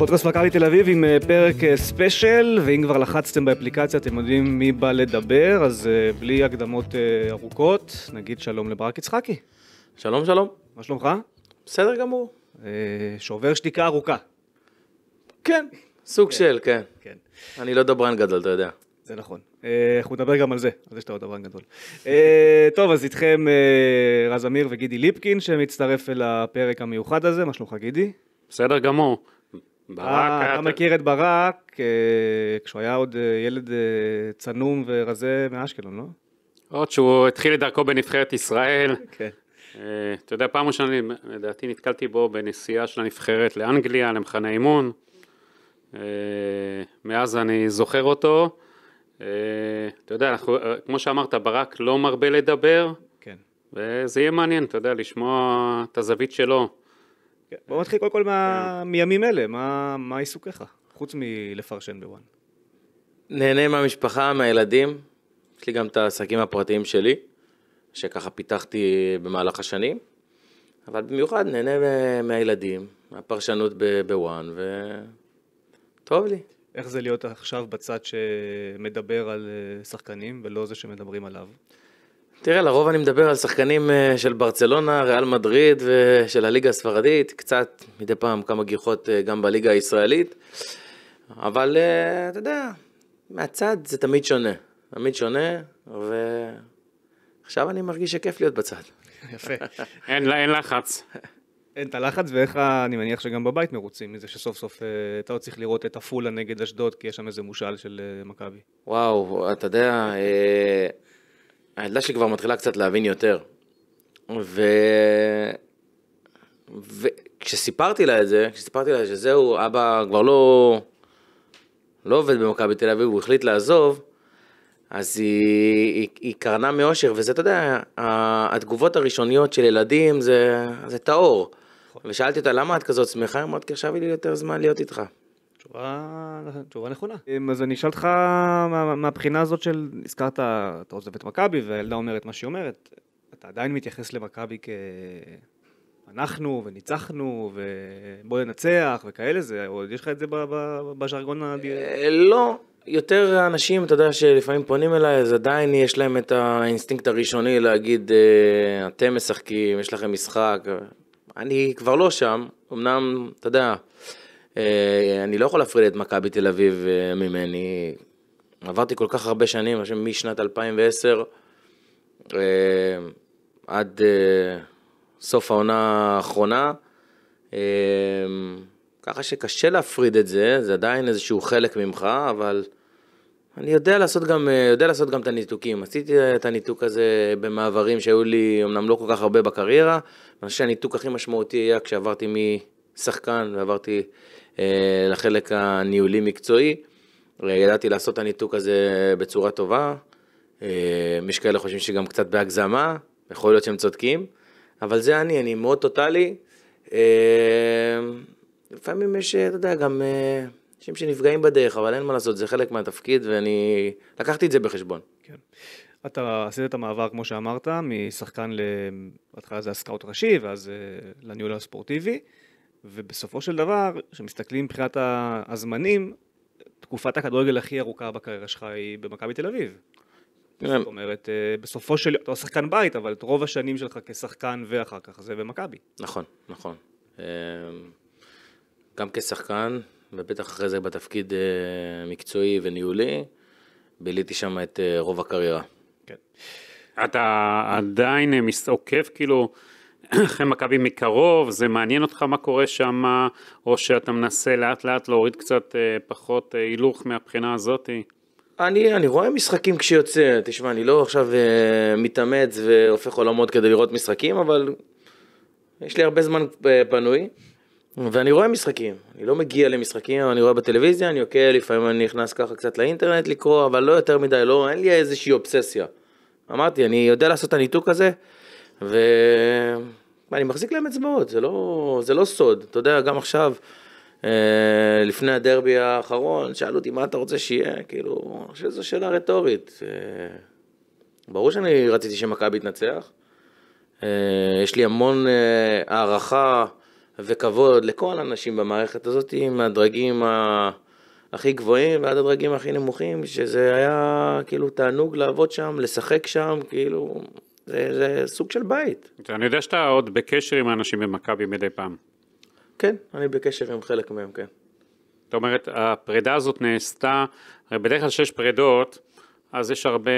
פודקאסט מכבי תל אביב עם אה, פרק אה, ספיישל, ואם כבר לחצתם באפליקציה אתם יודעים מי בא לדבר, אז אה, בלי הקדמות ארוכות, נגיד שלום לברק יצחקי. שלום שלום. מה שלומך? בסדר גמור. שובר שתיקה ארוכה. כן, סוג כן. של, כן. כן. אני לא דברן גדול, אתה יודע. זה נכון. אנחנו נדבר גם על זה, על זה שאתה עוד לא אברהם גדול. טוב, אז איתכם רז אמיר וגידי ליפקין, שמצטרף אל הפרק המיוחד הזה, מה שלומך גידי? בסדר גמור. ברק היה... אה, אתה מכיר את ברק אה, כשהוא היה עוד אה, ילד צנום ורזה מאשקלון, לא? עוד שהוא התחיל את דרכו בנבחרת ישראל. כן. אתה יודע, פעם ראשונה לדעתי נתקלתי בו בנסיעה של הנבחרת לאנגליה, למחנה אימון. מאז אני זוכר אותו. אתה יודע, אנחנו, כמו שאמרת, ברק לא מרבה לדבר. כן. וזה יהיה מעניין, אתה יודע, לשמוע את הזווית שלו. כן. בוא נתחיל קודם כל מה... כן. מימים אלה, מה, מה עיסוקיך, חוץ מלפרשן בוואן? נהנה מהמשפחה, מהילדים, יש לי גם את העסקים הפרטיים שלי, שככה פיתחתי במהלך השנים, אבל במיוחד נהנה מהילדים, מהפרשנות בוואן, וטוב לי. איך זה להיות עכשיו בצד שמדבר על אה, שחקנים ולא זה שמדברים עליו? תראה, לרוב אני מדבר על שחקנים אה, של ברצלונה, ריאל מדריד ושל אה, הליגה הספרדית, קצת מדי פעם כמה גיחות אה, גם בליגה הישראלית, אבל אתה יודע, מהצד זה תמיד שונה, תמיד שונה, ועכשיו אני מרגיש שכיף להיות בצד. יפה. אין, אין לחץ. אין את הלחץ, ואיך אני מניח שגם בבית מרוצים מזה שסוף סוף אתה עוד צריך לראות את עפולה נגד אשדוד, כי יש שם איזה מושאל של מכבי. וואו, אתה יודע, הילדה שלי כבר מתחילה קצת להבין יותר. ו... וכשסיפרתי לה את זה, כשסיפרתי לה שזהו, אבא כבר לא, לא עובד במכבי תל אביב, הוא החליט לעזוב, אז היא, היא, היא קרנה מאושר, וזה, אתה יודע, התגובות הראשוניות של ילדים זה, זה טהור. נכון. ושאלתי אותה, למה את כזאת שמחה? היא אמרת, כי עכשיו יהיה לי יותר זמן להיות איתך. תשובה נכונה. אמ, אז אני אשאל אותך מהבחינה הזאת של, הזכרת, אתה עוזב את מכבי והילדה אומרת מה שהיא אומרת, אתה עדיין מתייחס למכבי כאנחנו וניצחנו ובוא ננצח וכאלה זה, עוד יש לך את זה בז'רגון ה... אה, לא, יותר אנשים, אתה יודע שלפעמים פונים אליי, אז עדיין יש להם את האינסטינקט הראשוני להגיד, אה, אתם משחקים, יש לכם משחק. אני כבר לא שם, אמנם, אתה יודע, אה, אני לא יכול להפריד את מכבי תל אביב אה, ממני. עברתי כל כך הרבה שנים, אני חושב משנת 2010 אה, עד סוף העונה האחרונה. ככה שקשה להפריד את זה, זה עדיין איזשהו חלק ממך, אבל אני יודע לעשות גם, יודע לעשות גם את הניתוקים. עשיתי את הניתוק הזה במעברים שהיו לי אמנם לא כל כך הרבה בקריירה, אני חושב שהניתוק הכי משמעותי היה כשעברתי משחקן ועברתי אה, לחלק הניהולי-מקצועי. אה, ידעתי לעשות את הניתוק הזה בצורה טובה. אה, מי שכאלה חושבים שגם קצת בהגזמה, יכול להיות שהם צודקים, אבל זה אני, אני מאוד טוטאלי. לפעמים יש, אתה יודע, גם אנשים שנפגעים בדרך, אבל אין מה לעשות, זה חלק מהתפקיד, ואני לקחתי את זה בחשבון. כן. אתה עשית את המעבר, כמו שאמרת, משחקן, בהתחלה זה הסקאוט ראשי, ואז לניהול הספורטיבי. ובסופו של דבר, כשמסתכלים מבחינת הזמנים, תקופת הכדורגל הכי ארוכה בקריירה שלך היא במכבי תל אביב. תראה. זאת אומרת, אה, בסופו של יום, אתה לא שחקן בית, אבל את רוב השנים שלך כשחקן ואחר כך זה במכבי. נכון, נכון. אה, גם כשחקן, ובטח אחרי זה בתפקיד אה, מקצועי וניהולי, ביליתי שם את רוב הקריירה. כן. אתה עדיין עוקב, כאילו... אחרי מכבי מקרוב, זה מעניין אותך מה קורה שם, או שאתה מנסה לאט לאט להוריד קצת אה, פחות אה, הילוך מהבחינה הזאתי? אני, אני רואה משחקים כשיוצא, תשמע, אני לא עכשיו uh, מתאמץ והופך עולמות כדי לראות משחקים, אבל יש לי הרבה זמן פנוי, ואני רואה משחקים. אני לא מגיע למשחקים, אני רואה בטלוויזיה, אני אוקיי, לפעמים אני נכנס ככה קצת לאינטרנט לקרוא, אבל לא יותר מדי, לא, אין לי איזושהי אובססיה. אמרתי, אני יודע לעשות את הניתוק הזה, ו... אני מחזיק להם אצבעות, זה לא, זה לא סוד. אתה יודע, גם עכשיו, אה, לפני הדרבי האחרון, שאלו אותי מה אתה רוצה שיהיה, כאילו, אני חושב שזו שאלה רטורית. אה, ברור שאני רציתי שמכבי יתנצח. אה, יש לי המון הערכה וכבוד לכל האנשים במערכת הזאת, מהדרגים ה... הכי גבוהים ועד הדרגים הכי נמוכים, שזה היה כאילו תענוג לעבוד שם, לשחק שם, כאילו, זה, זה סוג של בית. כן, אני יודע שאתה עוד בקשר עם האנשים במכבי מדי פעם. כן, אני בקשר עם חלק מהם, כן. זאת אומרת, הפרידה הזאת נעשתה, הרי בדרך כלל כשיש פרידות, אז יש הרבה,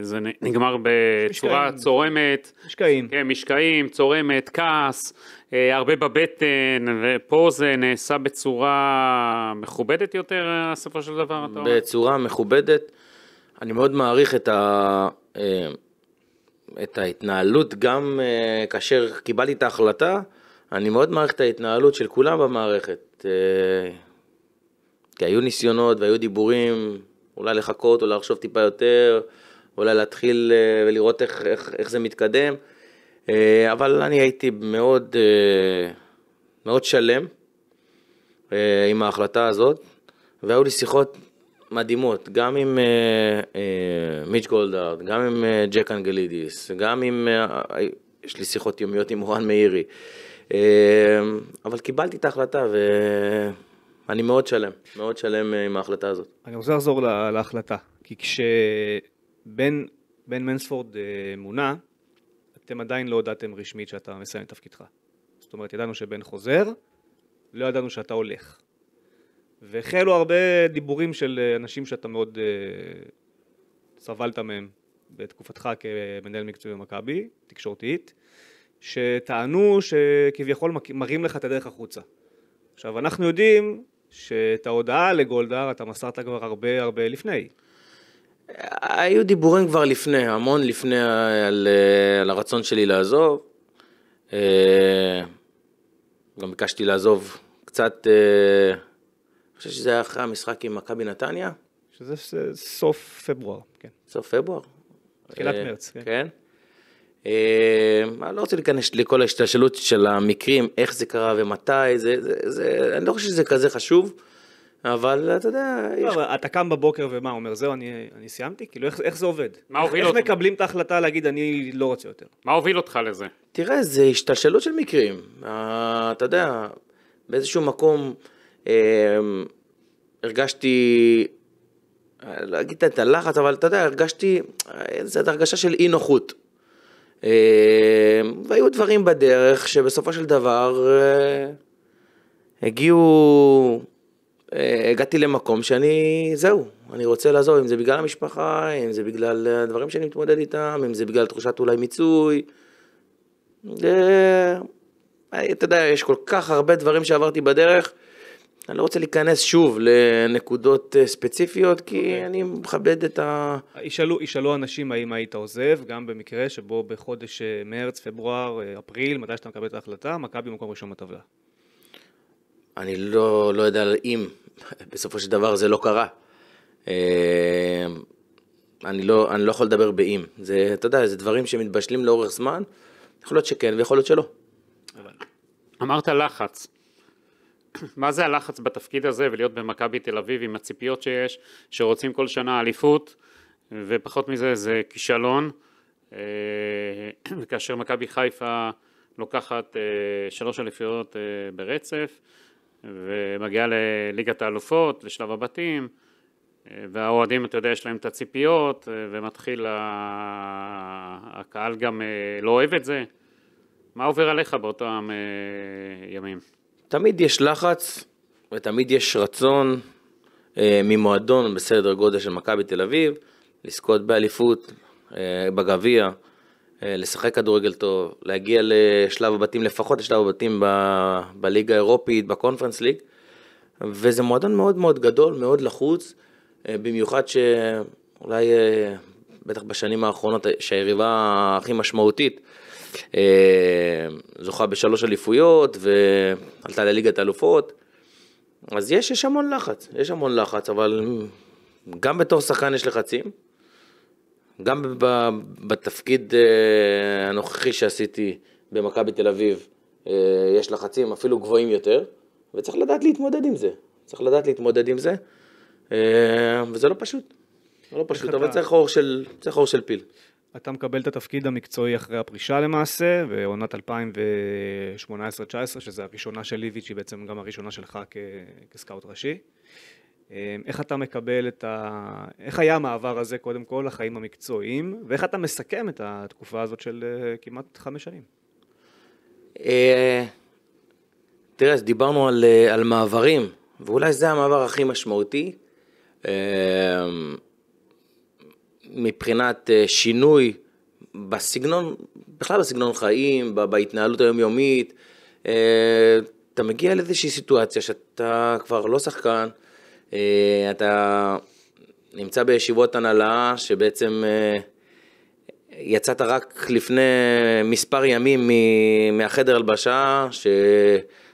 זה נגמר בצורה משקעים. צורמת. משקעים. כן, משקעים, צורמת, כעס, אה, הרבה בבטן, ופה זה נעשה בצורה מכובדת יותר, בסופו של דבר, אתה אומר? בצורה מכובדת. אני מאוד מעריך את ה... אה, את ההתנהלות, גם אה, כאשר קיבלתי את ההחלטה, אני מאוד מעריך את ההתנהלות של כולם במערכת. אה, כי היו ניסיונות והיו דיבורים, אולי לחכות, אולי לחשוב טיפה יותר, אולי להתחיל אה, ולראות איך, איך, איך זה מתקדם, אבל אני הייתי מאוד, מאוד שלם עם ההחלטה הזאת, והיו לי שיחות מדהימות, גם עם אה, אה, מיץ' uh, גולדהארד, uh, גם עם אה, ג'ק uh, אנגלידיס, גם עם, Uh, יש לי שיחות יומיות עם אורן מאירי, Uh, אבל קיבלתי את ההחלטה ואני מאוד שלם, מאוד שלם uh, עם ההחלטה הזאת. אני רוצה לחזור לה, להחלטה, כי כשבן מנספורד uh, מונה, אתם עדיין לא הודעתם רשמית שאתה מסיים את תפקידך. זאת אומרת, ידענו שבן חוזר, לא ידענו שאתה הולך. והחלו הרבה דיבורים של אה, אנשים שאתה מאוד אה, סבלת מהם בתקופתך כמנהל מקצועי במכבי, תקשורתית, שטענו שכביכול מראים לך את הדרך החוצה. עכשיו, אנחנו יודעים שאת ההודעה לגולדהר אתה מסרת כבר הרבה הרבה לפני. היו דיבורים כבר לפני, המון לפני, אה, על, על הרצון שלי לעזוב. גם ביקשתי לעזוב קצת אני חושב שזה היה אחרי המשחק עם מכבי נתניה. שזה סוף פברואר, כן. סוף פברואר? תחילת אה, מרץ, כן. כן. אה, אני לא רוצה להיכנס לכל ההשתלשלות של המקרים, איך זה קרה ומתי, אני לא חושב שזה כזה חשוב, אבל אתה יודע... לא, יש... אתה קם בבוקר ומה, אומר, זהו, אני, אני סיימתי? כאילו, איך, איך זה עובד? מה הוביל אותך? איך מקבלים את ההחלטה להגיד, אני לא רוצה יותר? מה הוביל אותך לזה? תראה, זה השתלשלות של מקרים. אה, אתה יודע, באיזשהו מקום... אמ, הרגשתי, לא אגיד את הלחץ, אבל אתה יודע, הרגשתי, איזו הרגשה של אי נוחות. אמ, והיו דברים בדרך שבסופו של דבר אה, הגיעו, אה, הגעתי למקום שאני, זהו, אני רוצה לעזוב, אם זה בגלל המשפחה, אם זה בגלל הדברים שאני מתמודד איתם, אם זה בגלל תחושת אולי מיצוי. אה, אתה יודע, יש כל כך הרבה דברים שעברתי בדרך. אני לא רוצה להיכנס שוב לנקודות אה, ספציפיות, כי okay. אוקיי. אני מכבד את ה... ישאלו, ישאלו אנשים האם היית עוזב, גם במקרה שבו בחודש אה, מרץ, פברואר, אה, אפריל, מתי שאתה מקבל את ההחלטה, מכבי במקום ראשון בטבלה. אני לא, לא יודע אם, בסופו של דבר זה לא קרה. אני לא, אני לא יכול לדבר באם. זה, אתה יודע, זה דברים שמתבשלים לאורך זמן, יכול להיות שכן ויכול להיות שלא. אמרת לחץ. מה זה הלחץ בתפקיד הזה ולהיות במכבי תל אביב עם הציפיות שיש, שרוצים כל שנה אליפות, ופחות מזה זה כישלון. וכאשר אה, מכבי חיפה לוקחת אה, שלוש אליפיות אה, ברצף, ומגיעה לליגת האלופות, לשלב הבתים, והאוהדים, אתה יודע, יש להם את הציפיות, ומתחיל, הקהל גם לא אוהב את זה. מה עובר עליך באותם ימים? תמיד יש לחץ ותמיד יש רצון אה, ממועדון בסדר גודל של מכבי תל אביב לזכות באליפות, אה, בגביע, אה, לשחק כדורגל טוב, להגיע לשלב הבתים, לפחות לשלב הבתים ב, בליגה האירופית, בקונפרנס ליג, וזה מועדון מאוד מאוד גדול, מאוד לחוץ, אה, במיוחד שאולי, אה, בטח בשנים האחרונות, שהיריבה הכי משמעותית אה, זוכה בשלוש אליפויות ועלתה לליגת האלופות. אז יש, יש המון לחץ, יש המון לחץ, אבל גם בתור שחקן יש לחצים. גם בתפקיד אה, הנוכחי שעשיתי במכבי תל אביב אה, יש לחצים אפילו גבוהים יותר, וצריך לדעת להתמודד עם זה. צריך לדעת להתמודד עם זה, וזה לא פשוט. לא זה לא פשוט, אבל אתה... צריך אור של, צריך אור של פיל. אתה מקבל את התפקיד המקצועי אחרי הפרישה למעשה, ועונת 2018-2019, שזה הראשונה של ליביץ', היא בעצם גם הראשונה שלך כ- כסקאוט ראשי. אמ, איך אתה מקבל את ה... איך היה המעבר הזה, קודם כל, לחיים המקצועיים, ואיך אתה מסכם את התקופה הזאת של אה, כמעט חמש שנים? אה, תראה, אז דיברנו על, אה, על מעברים, ואולי זה המעבר הכי משמעותי. אמ, מבחינת אה, שינוי בסגנון, בכלל בסגנון חיים, בהתנהלות היומיומית, אה, אתה מגיע לאיזושהי סיטואציה שאתה כבר לא שחקן, אה, אתה נמצא בישיבות הנהלה שבעצם יצאת רק לפני מספר ימים מהחדר הלבשה,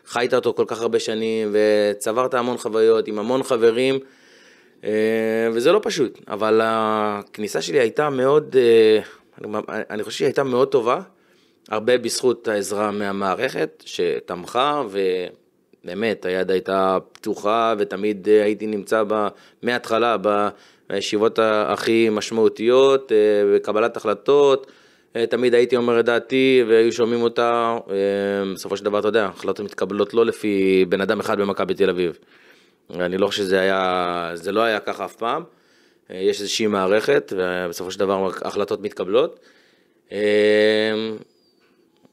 שחיית אותו כל כך הרבה שנים וצברת המון חוויות עם המון חברים. אה, וזה לא פשוט, אבל הכניסה שלי הייתה מאוד, אה, אני חושב שהיא הייתה מאוד טובה, הרבה בזכות העזרה מהמערכת שתמכה, ובאמת היד הייתה פתוחה ותמיד אה, הייתי נמצא בה מההתחלה בישיבות הכי משמעותיות, בקבלת החלטות. תמיד הייתי אומר את דעתי והיו שומעים אותה, בסופו של דבר אתה יודע, החלטות מתקבלות לא לפי בן אדם אחד במכבי תל אביב. אני לא חושב שזה היה, זה לא היה ככה אף פעם. אה, יש איזושהי מערכת, ובסופו של דבר החלטות מתקבלות. אה,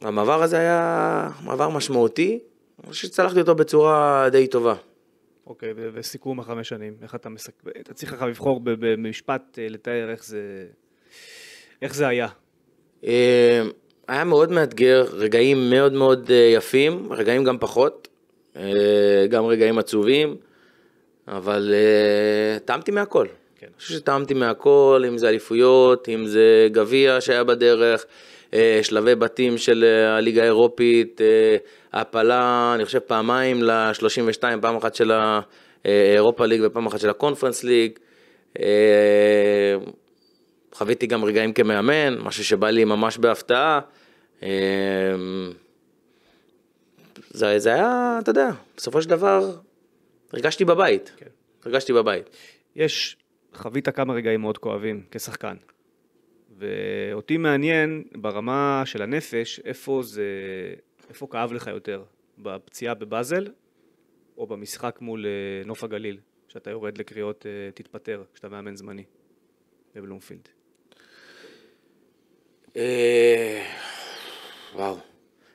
המעבר הזה היה מעבר משמעותי, אני חושב שצלחתי אותו בצורה די טובה. אוקיי, okay, וסיכום החמש שנים, איך אתה מסכם, אתה צריך לך לבחור במשפט אה, לתאר איך זה, איך זה היה. היה מאוד מאתגר, רגעים מאוד מאוד יפים, רגעים גם פחות, גם רגעים עצובים. אבל אה, טעמתי מהכל. כן. אני חושב שטעמתי מהכל, אם זה אליפויות, אם זה גביע שהיה בדרך, אה, שלבי בתים של אה, הליגה האירופית, הפלה, אני חושב פעמיים ל-32, פעם אחת של האירופה ליג ופעם אחת של הקונפרנס ליג. חוויתי גם רגעים כמאמן, משהו שבא לי ממש בהפתעה. זה, זה היה, אתה יודע, בסופו של דבר, הרגשתי בבית, כן. הרגשתי בבית. יש, חווית כמה רגעים מאוד כואבים כשחקן, ואותי מעניין ברמה של הנפש, איפה זה, איפה כאב לך יותר, בפציעה בבאזל, או במשחק מול אה, נוף הגליל, שאתה יורד לקריאות אה, תתפטר, כשאתה מאמן זמני בבלומפילד? אה, וואו,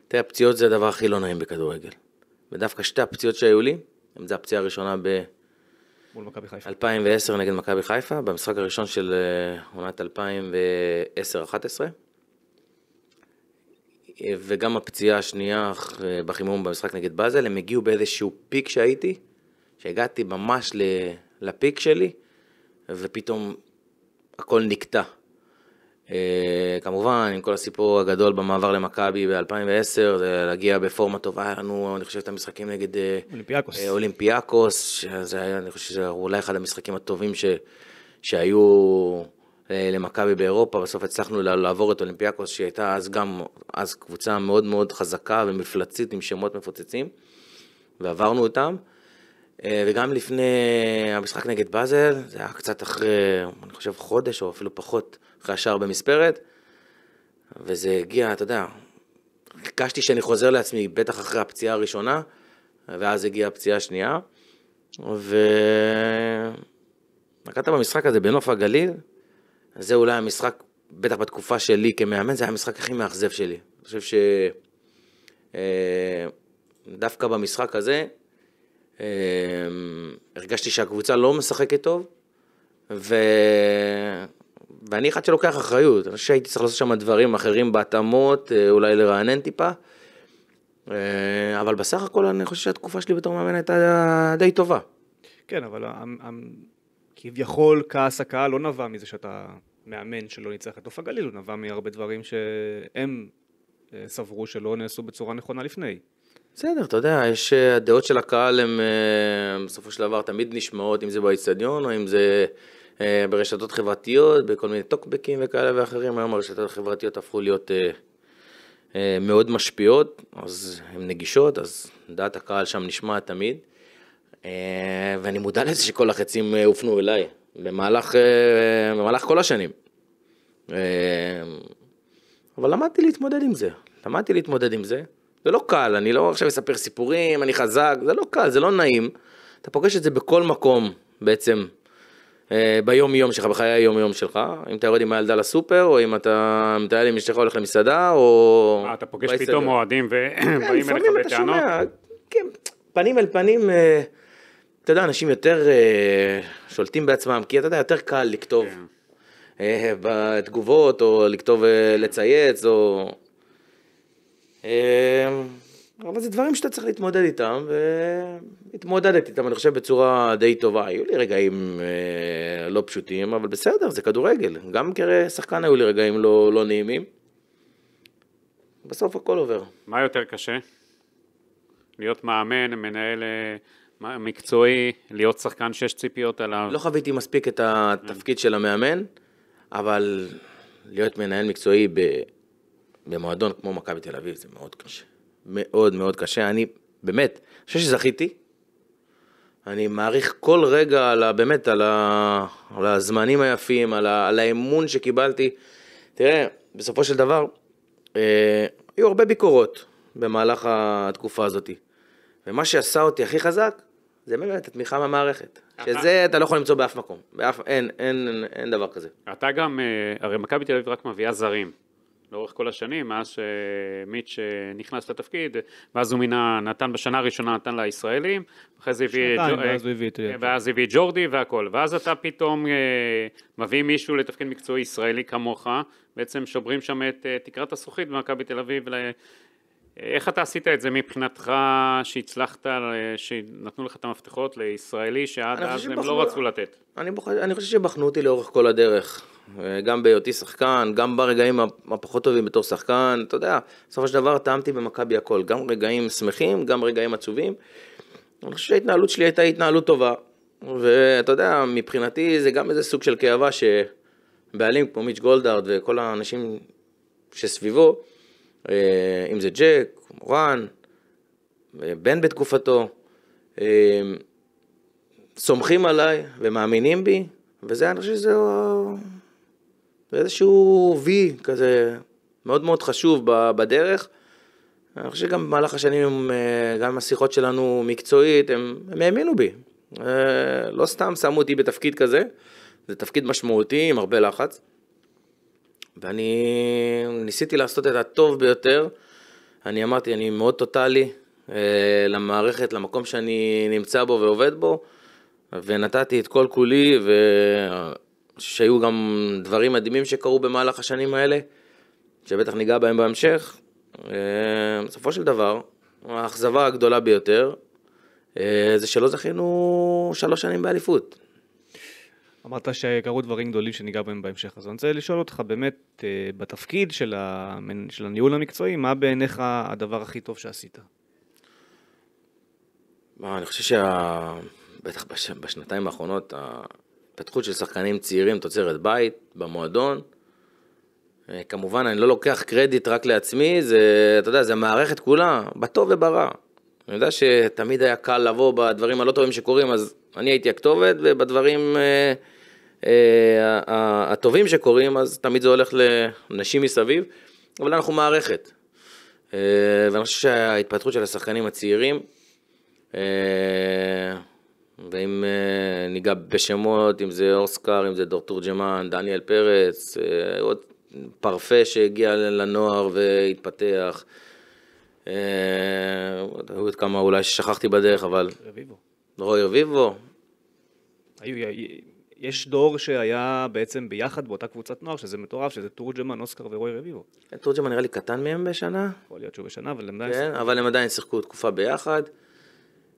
תראה, הפציעות זה הדבר הכי לא נעים בכדורגל. ודווקא שתי הפציעות שהיו לי, אם זה הפציעה הראשונה ב... מול מכבי חיפה. 2010 נגד מכבי חיפה, במשחק הראשון של אה, עונת 2010-2011. אה, וגם הפציעה השנייה אה, בחימום במשחק נגד באזל, הם הגיעו באיזשהו פיק שהייתי, שהגעתי ממש לפיק שלי, ופתאום הכל נקטע. Uh, כמובן, עם כל הסיפור הגדול במעבר למכבי ב-2010, זה להגיע בפורמה טובה, היה לנו, אני חושב, את המשחקים נגד אה, אולימפיאקוס, uh, אולימפיאקוס שזה היה, אני חושב שזה אולי אחד המשחקים הטובים ש, שהיו uh, למכבי באירופה, בסוף הצלחנו לעבור את אולימפיאקוס, שהייתה אז גם, אז קבוצה מאוד מאוד חזקה ומפלצית עם שמות מפוצצים, ועברנו אותם. Uh, וגם לפני המשחק נגד באזל, זה היה קצת אחרי, אני חושב, חודש או אפילו פחות, אחרי השער במספרת, וזה הגיע, אתה יודע, הרגשתי שאני חוזר לעצמי, בטח אחרי הפציעה הראשונה, ואז הגיעה הפציעה השנייה, ו... נקעת במשחק הזה בנוף הגליל, זה אולי המשחק, בטח בתקופה שלי כמאמן, זה היה המשחק הכי מאכזב שלי. אני חושב ש... אה, דווקא במשחק הזה, אה, הרגשתי שהקבוצה לא משחקת טוב, ו... ואני אחד שלוקח אחריות, אני חושב שהייתי צריך לעשות שם דברים אחרים בהתאמות, אה, אולי לרענן טיפה. אה, אבל בסך הכל אני חושב שהתקופה שלי בתור מאמן הייתה די טובה. כן, אבל כביכול כעס הקהל לא נבע מזה שאתה מאמן שלא ניצח את נוף הגליל, הוא נבע מהרבה דברים שהם אה, סברו שלא נעשו בצורה נכונה לפני. בסדר, אתה יודע, יש, הדעות של הקהל הן בסופו של דבר תמיד נשמעות, אם זה באיצטדיון או אם זה אה, ברשתות חברתיות, בכל מיני טוקבקים וכאלה ואחרים, היום הרשתות החברתיות הפכו להיות אה, אה, מאוד משפיעות, אז הן נגישות, אז דעת הקהל שם נשמעת תמיד. ואני מודע לזה שכל החצים הופנו אליי במהלך, במהלך כל השנים. אבל למדתי להתמודד עם זה, למדתי להתמודד עם זה. זה לא קל, אני לא עכשיו אספר סיפורים, אני חזק, זה לא קל, זה לא נעים. אתה פוגש את זה בכל מקום בעצם אה, ביום יום שלך, בחיי היום יום שלך, אם אתה יורד עם הילדה לסופר, או אם אתה מטייל עם אשתך הולך למסעדה, או... אה, אתה פוגש פתאום אוהדים ובאים כן, אליך בטענות? כן, פנים אל פנים, אה, אתה יודע, אנשים יותר אה, שולטים בעצמם, כי אתה יודע, יותר קל לכתוב כן. בתגובות, או לכתוב, לצייץ, או... אבל זה דברים שאתה צריך להתמודד איתם, והתמודדתי איתם, אני חושב, בצורה די טובה. היו לי רגעים אה, לא פשוטים, אבל בסדר, זה כדורגל. גם כשחקן היו לי רגעים לא, לא נעימים. בסוף הכל עובר. מה יותר קשה? להיות מאמן, מנהל אה, מקצועי, להיות שחקן שיש ציפיות עליו. לא חוויתי מספיק את התפקיד של המאמן, אבל להיות מנהל מקצועי ב... במועדון כמו מכבי תל אביב זה מאוד קשה. מאוד מאוד קשה. אני, באמת, אני חושב שזכיתי. אני מעריך כל רגע על ה... באמת, על, ה, על הזמנים היפים, על, ה, על האמון שקיבלתי. תראה, בסופו של דבר, אה, היו הרבה ביקורות במהלך התקופה הזאת. ומה שעשה אותי הכי חזק, זה באמת התמיכה מהמערכת. שזה אתה לא יכול למצוא באף מקום, באף, אין, אין, אין, אין דבר כזה. אתה גם, אה, הרי מכבי תל אביב רק מביאה זרים. לאורך כל השנים, מאז שמיץ' אה, נכנס לתפקיד, ואז הוא מינה, נתן בשנה הראשונה נתן לישראלים, אחרי זה הביא... את ג'ורדי, אה, ואז הביא את... ג'ורדי והכל, ואז אתה פתאום אה, מביא מישהו לתפקיד מקצועי ישראלי כמוך, בעצם שוברים שם את תקרת הזכוכית במכבי תל אביב איך אתה עשית את זה מבחינתך שהצלחת, שנתנו לך את המפתחות לישראלי שעד אז הם לא רצו לתת? אני, בוח... אני חושב שבחנו אותי לאורך כל הדרך, גם בהיותי שחקן, גם ברגעים הפחות טובים בתור שחקן, אתה יודע, בסופו של דבר טעמתי במכבי הכל, גם רגעים שמחים, גם רגעים עצובים. אני חושב שההתנהלות שלי הייתה התנהלות טובה, ואתה יודע, מבחינתי זה גם איזה סוג של כאבה שבעלים כמו מיץ' גולדהארד וכל האנשים שסביבו, אה, אם זה ג'ק, מורן, אה, בן בתקופתו, אה, סומכים עליי ומאמינים בי, וזה, אני חושב שזה איזשהו וי כזה מאוד מאוד חשוב בדרך. אני חושב שגם במהלך השנים, גם השיחות שלנו מקצועית, הם, הם האמינו בי. לא סתם שמו אותי בתפקיד כזה, זה תפקיד משמעותי עם הרבה לחץ. ואני ניסיתי לעשות את הטוב ביותר. אני אמרתי, אני מאוד טוטאלי אה, למערכת, למקום שאני נמצא בו ועובד בו, ונתתי את כל כולי, ושהיו גם דברים מדהימים שקרו במהלך השנים האלה, שבטח ניגע בהם בהמשך. אה, בסופו של דבר, האכזבה הגדולה ביותר אה, זה שלא זכינו שלוש שנים באליפות. אמרת שקרו דברים גדולים שניגע בהם בהמשך, אז אני רוצה לשאול אותך באמת, אה, בתפקיד של, המנ... של הניהול המקצועי, מה בעיניך הדבר הכי טוב שעשית? מה, אני חושב שה... בטח בש... בשנתיים האחרונות, ההתפתחות של שחקנים צעירים תוצרת בית, במועדון, אה, כמובן, אני לא לוקח קרדיט רק לעצמי, זה, אתה יודע, זה המערכת כולה, בטוב וברע. אני יודע שתמיד היה קל לבוא בדברים הלא טובים שקורים, אז אני הייתי הכתובת, ובדברים... אה, אה, הטובים שקורים, אז תמיד זה הולך לנשים מסביב, אבל אנחנו מערכת. אה, ואני חושב שההתפתחות של השחקנים הצעירים, אה, ואם ניגע בשמות, אם זה אוסקר, אם זה דור תורג'מן, דניאל פרץ, עוד פרפה שהגיע לנוער והתפתח, היו עוד כמה אולי ששכחתי בדרך, אבל... רוי רביבו. רוי רביבו. היו, יש דור שהיה בעצם ביחד באותה קבוצת נוער, שזה מטורף, שזה תורג'מן, אוסקר ורוי רביבו. כן, תורג'מן נראה לי קטן מהם בשנה. יכול להיות שהוא בשנה, אבל הם עדיין... כן, אבל הם עדיין שיחקו תקופה ביחד.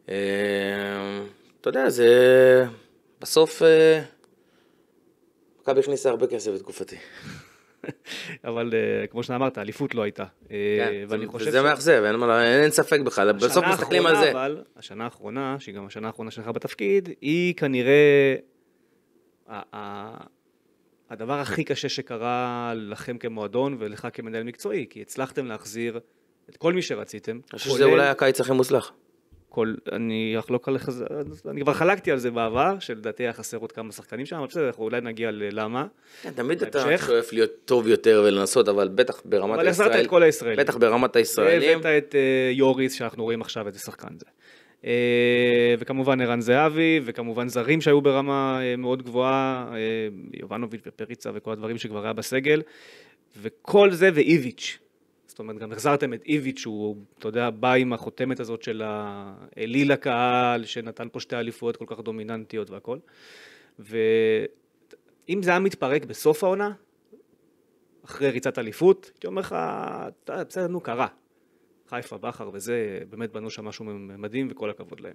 אה, אתה יודע, זה... בסוף... אה, מכבי הכניסה הרבה כסף בתקופתי. אבל אה, כמו שאמרת, אליפות לא הייתה. כן, זה מאכזב, אין ספק בכלל, בסוף מסתכלים על זה. השנה האחרונה, שהיא גם השנה האחרונה שלך בתפקיד, היא כנראה הדבר הכי קשה שקרה לכם כמועדון ולך כמנהל מקצועי, כי הצלחתם להחזיר את כל מי שרציתם. אני חושב שזה אולי הקיץ הכי מוצלח. כל, אני אחלוק עליך, אני כבר חלקתי על זה בעבר, שלדעתי היה חסר עוד כמה שחקנים שם, אבל בסדר, אנחנו אולי נגיע ללמה. כן, תמיד אתה שואף להיות טוב יותר ולנסות, אבל בטח ברמת הישראלים. אבל החזרת את כל הישראלים. בטח ברמת הישראלים. הבאת את אה, יוריס, שאנחנו רואים עכשיו איזה שחקן זה. אה, וכמובן ערן זהבי, וכמובן זרים שהיו ברמה אה, מאוד גבוהה, אה, יובנוביץ' ופריצה וכל הדברים שכבר היה בסגל, וכל זה ואיביץ'. זאת אומרת, גם החזרתם את איביץ', שהוא, אתה יודע, בא עם החותמת הזאת של האליל הקהל, שנתן פה שתי אליפויות כל כך דומיננטיות והכל. ואם זה היה מתפרק בסוף העונה, אחרי ריצת אליפות, הייתי אומר לך, בסדר, נו, קרה. חיפה, בכר וזה, באמת בנו שם משהו מדהים וכל הכבוד להם.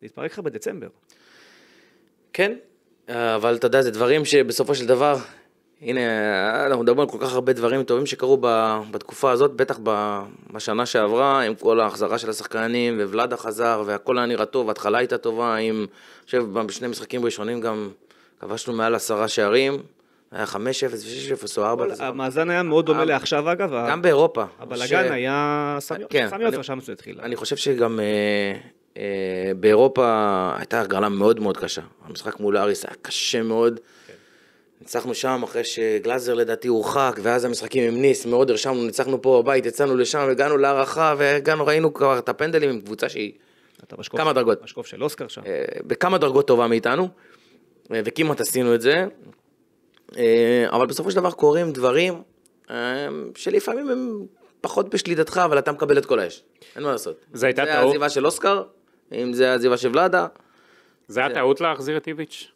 זה התפרק לך בדצמבר. כן, אבל אתה יודע, זה דברים שבסופו של דבר, הנה, אנחנו מדברים על כל כך הרבה דברים טובים שקרו בתקופה הזאת, בטח בשנה שעברה, עם כל ההחזרה של השחקנים, וולאדה חזר, והכל היה נראה טוב, ההתחלה הייתה טובה, עם, אני חושב, בשני משחקים ראשונים גם כבשנו מעל עשרה שערים, היה 5-0 ו-6-0 או 4 המאזן היה מאוד דומה לעכשיו אגב. גם באירופה. הבלאגן היה סמי כן, עופר, שם זה התחיל. אני חושב שגם אה, אה, באירופה הייתה הגרלה מאוד מאוד קשה. המשחק מול אריס היה קשה מאוד. ניצחנו שם אחרי שגלאזר לדעתי הורחק, ואז המשחקים עם ניס, מאוד הרשמנו, ניצחנו פה בבית, יצאנו לשם, הגענו להערכה, והגענו, ראינו כבר את הפנדלים עם קבוצה שהיא... אתה בשקוף, כמה דרגות. בשקוף של אוסקר שם. אה, בכמה דרגות טובה מאיתנו, וכמעט עשינו את זה. אה, אבל בסופו של דבר קורים דברים אה, שלפעמים הם פחות בשליטתך, אבל אתה מקבל את כל האש. אין מה לעשות. זה הייתה טעות. זה העזיבה של אוסקר, אם זה העזיבה של ולאדה. זה היה טעות להחזיר את איביץ'?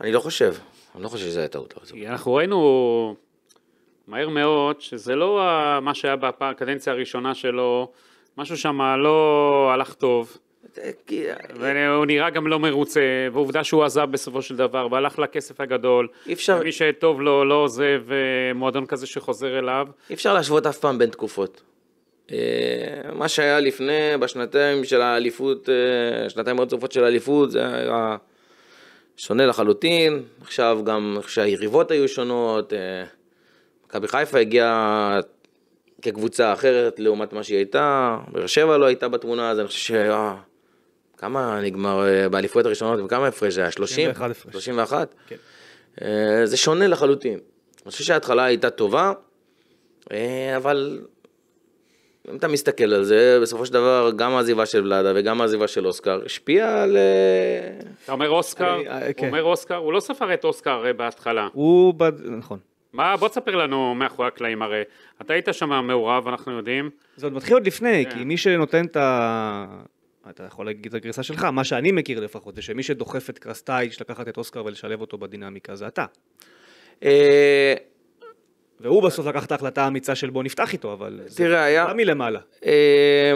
אני לא חושב. אני לא חושב שזה היה טעות אנחנו ראינו מהר מאוד שזה לא מה שהיה בקדנציה הראשונה שלו, משהו שם לא הלך טוב. והוא נראה גם לא מרוצה, ועובדה שהוא עזב בסופו של דבר, והלך לכסף הגדול. אי אפשר... מי שטוב לו לא עוזב אה, מועדון כזה שחוזר אליו. אי אפשר להשוות אף פעם בין תקופות. אה, מה שהיה לפני, בשנתיים של האליפות, אה, שנתיים מאוד צופות של האליפות, זה היה שונה לחלוטין. עכשיו גם כשהיריבות היו שונות, מכבי חיפה הגיעה כקבוצה אחרת לעומת מה שהיא הייתה, באר שבע לא הייתה בתמונה, אז אני חושב שה... כמה נגמר אה, באליפויות הראשונות וכמה הפרש זה היה? 30? 31 הפרש. 31? כן. אה, זה שונה לחלוטין. אני חושב שההתחלה הייתה טובה, אה, אבל אם אתה מסתכל על זה, בסופו של דבר גם העזיבה של ולאדה וגם העזיבה של אוסקר השפיעה על... אתה אומר אוסקר, אני, כן. הוא כן. אומר אוסקר, הוא לא ספר את אוסקר הרי בהתחלה. הוא, בד... נכון. מה, בוא תספר לנו מאחורי הקלעים הרי. אתה היית שם מעורב, אנחנו יודעים. זה עוד מתחיל עוד לפני, כן. כי מי שנותן את ה... אתה יכול להגיד את הגרסה שלך, מה שאני מכיר לפחות, זה שמי שדוחף את קרסטייץ' לקחת את אוסקר ולשלב אותו בדינמיקה זה אתה. אה, והוא בסוף לקח את ההחלטה האמיצה של בוא נפתח איתו, אבל זה היה מלמעלה. אה,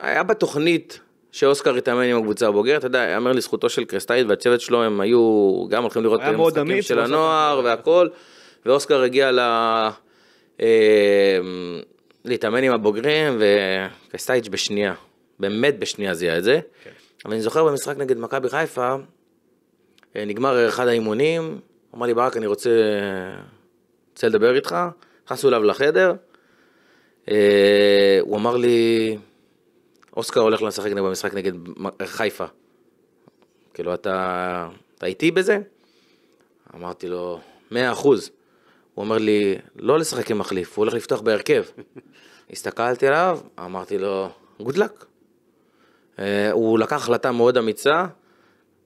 היה בתוכנית שאוסקר התאמן עם הקבוצה הבוגרת, אתה יודע, יאמר לזכותו של קרסטייד והצוות שלו, הם היו גם הולכים לראות משחקים של הנוער והכל, ואוסקר הגיע ל... אה, להתאמן עם הבוגרים, וקרסטייץ' בשנייה. באמת בשנייה זיהה את זה. כן. אבל אני זוכר במשחק נגד מכבי חיפה, אה, נגמר אחד האימונים, אמר לי ברק, אני רוצה, רוצה לדבר איתך, נכנסו אליו לחדר, אה, הוא אמר לי, אוסקר הולך לשחק במשחק נגד חיפה. כאילו, אתה, אתה איתי בזה? אמרתי לו, מאה אחוז. הוא אומר לי, לא לשחק עם מחליף, הוא הולך לפתוח בהרכב. הסתכלתי עליו, אמרתי לו, גוד לק. אה, הוא לקח החלטה מאוד אמיצה,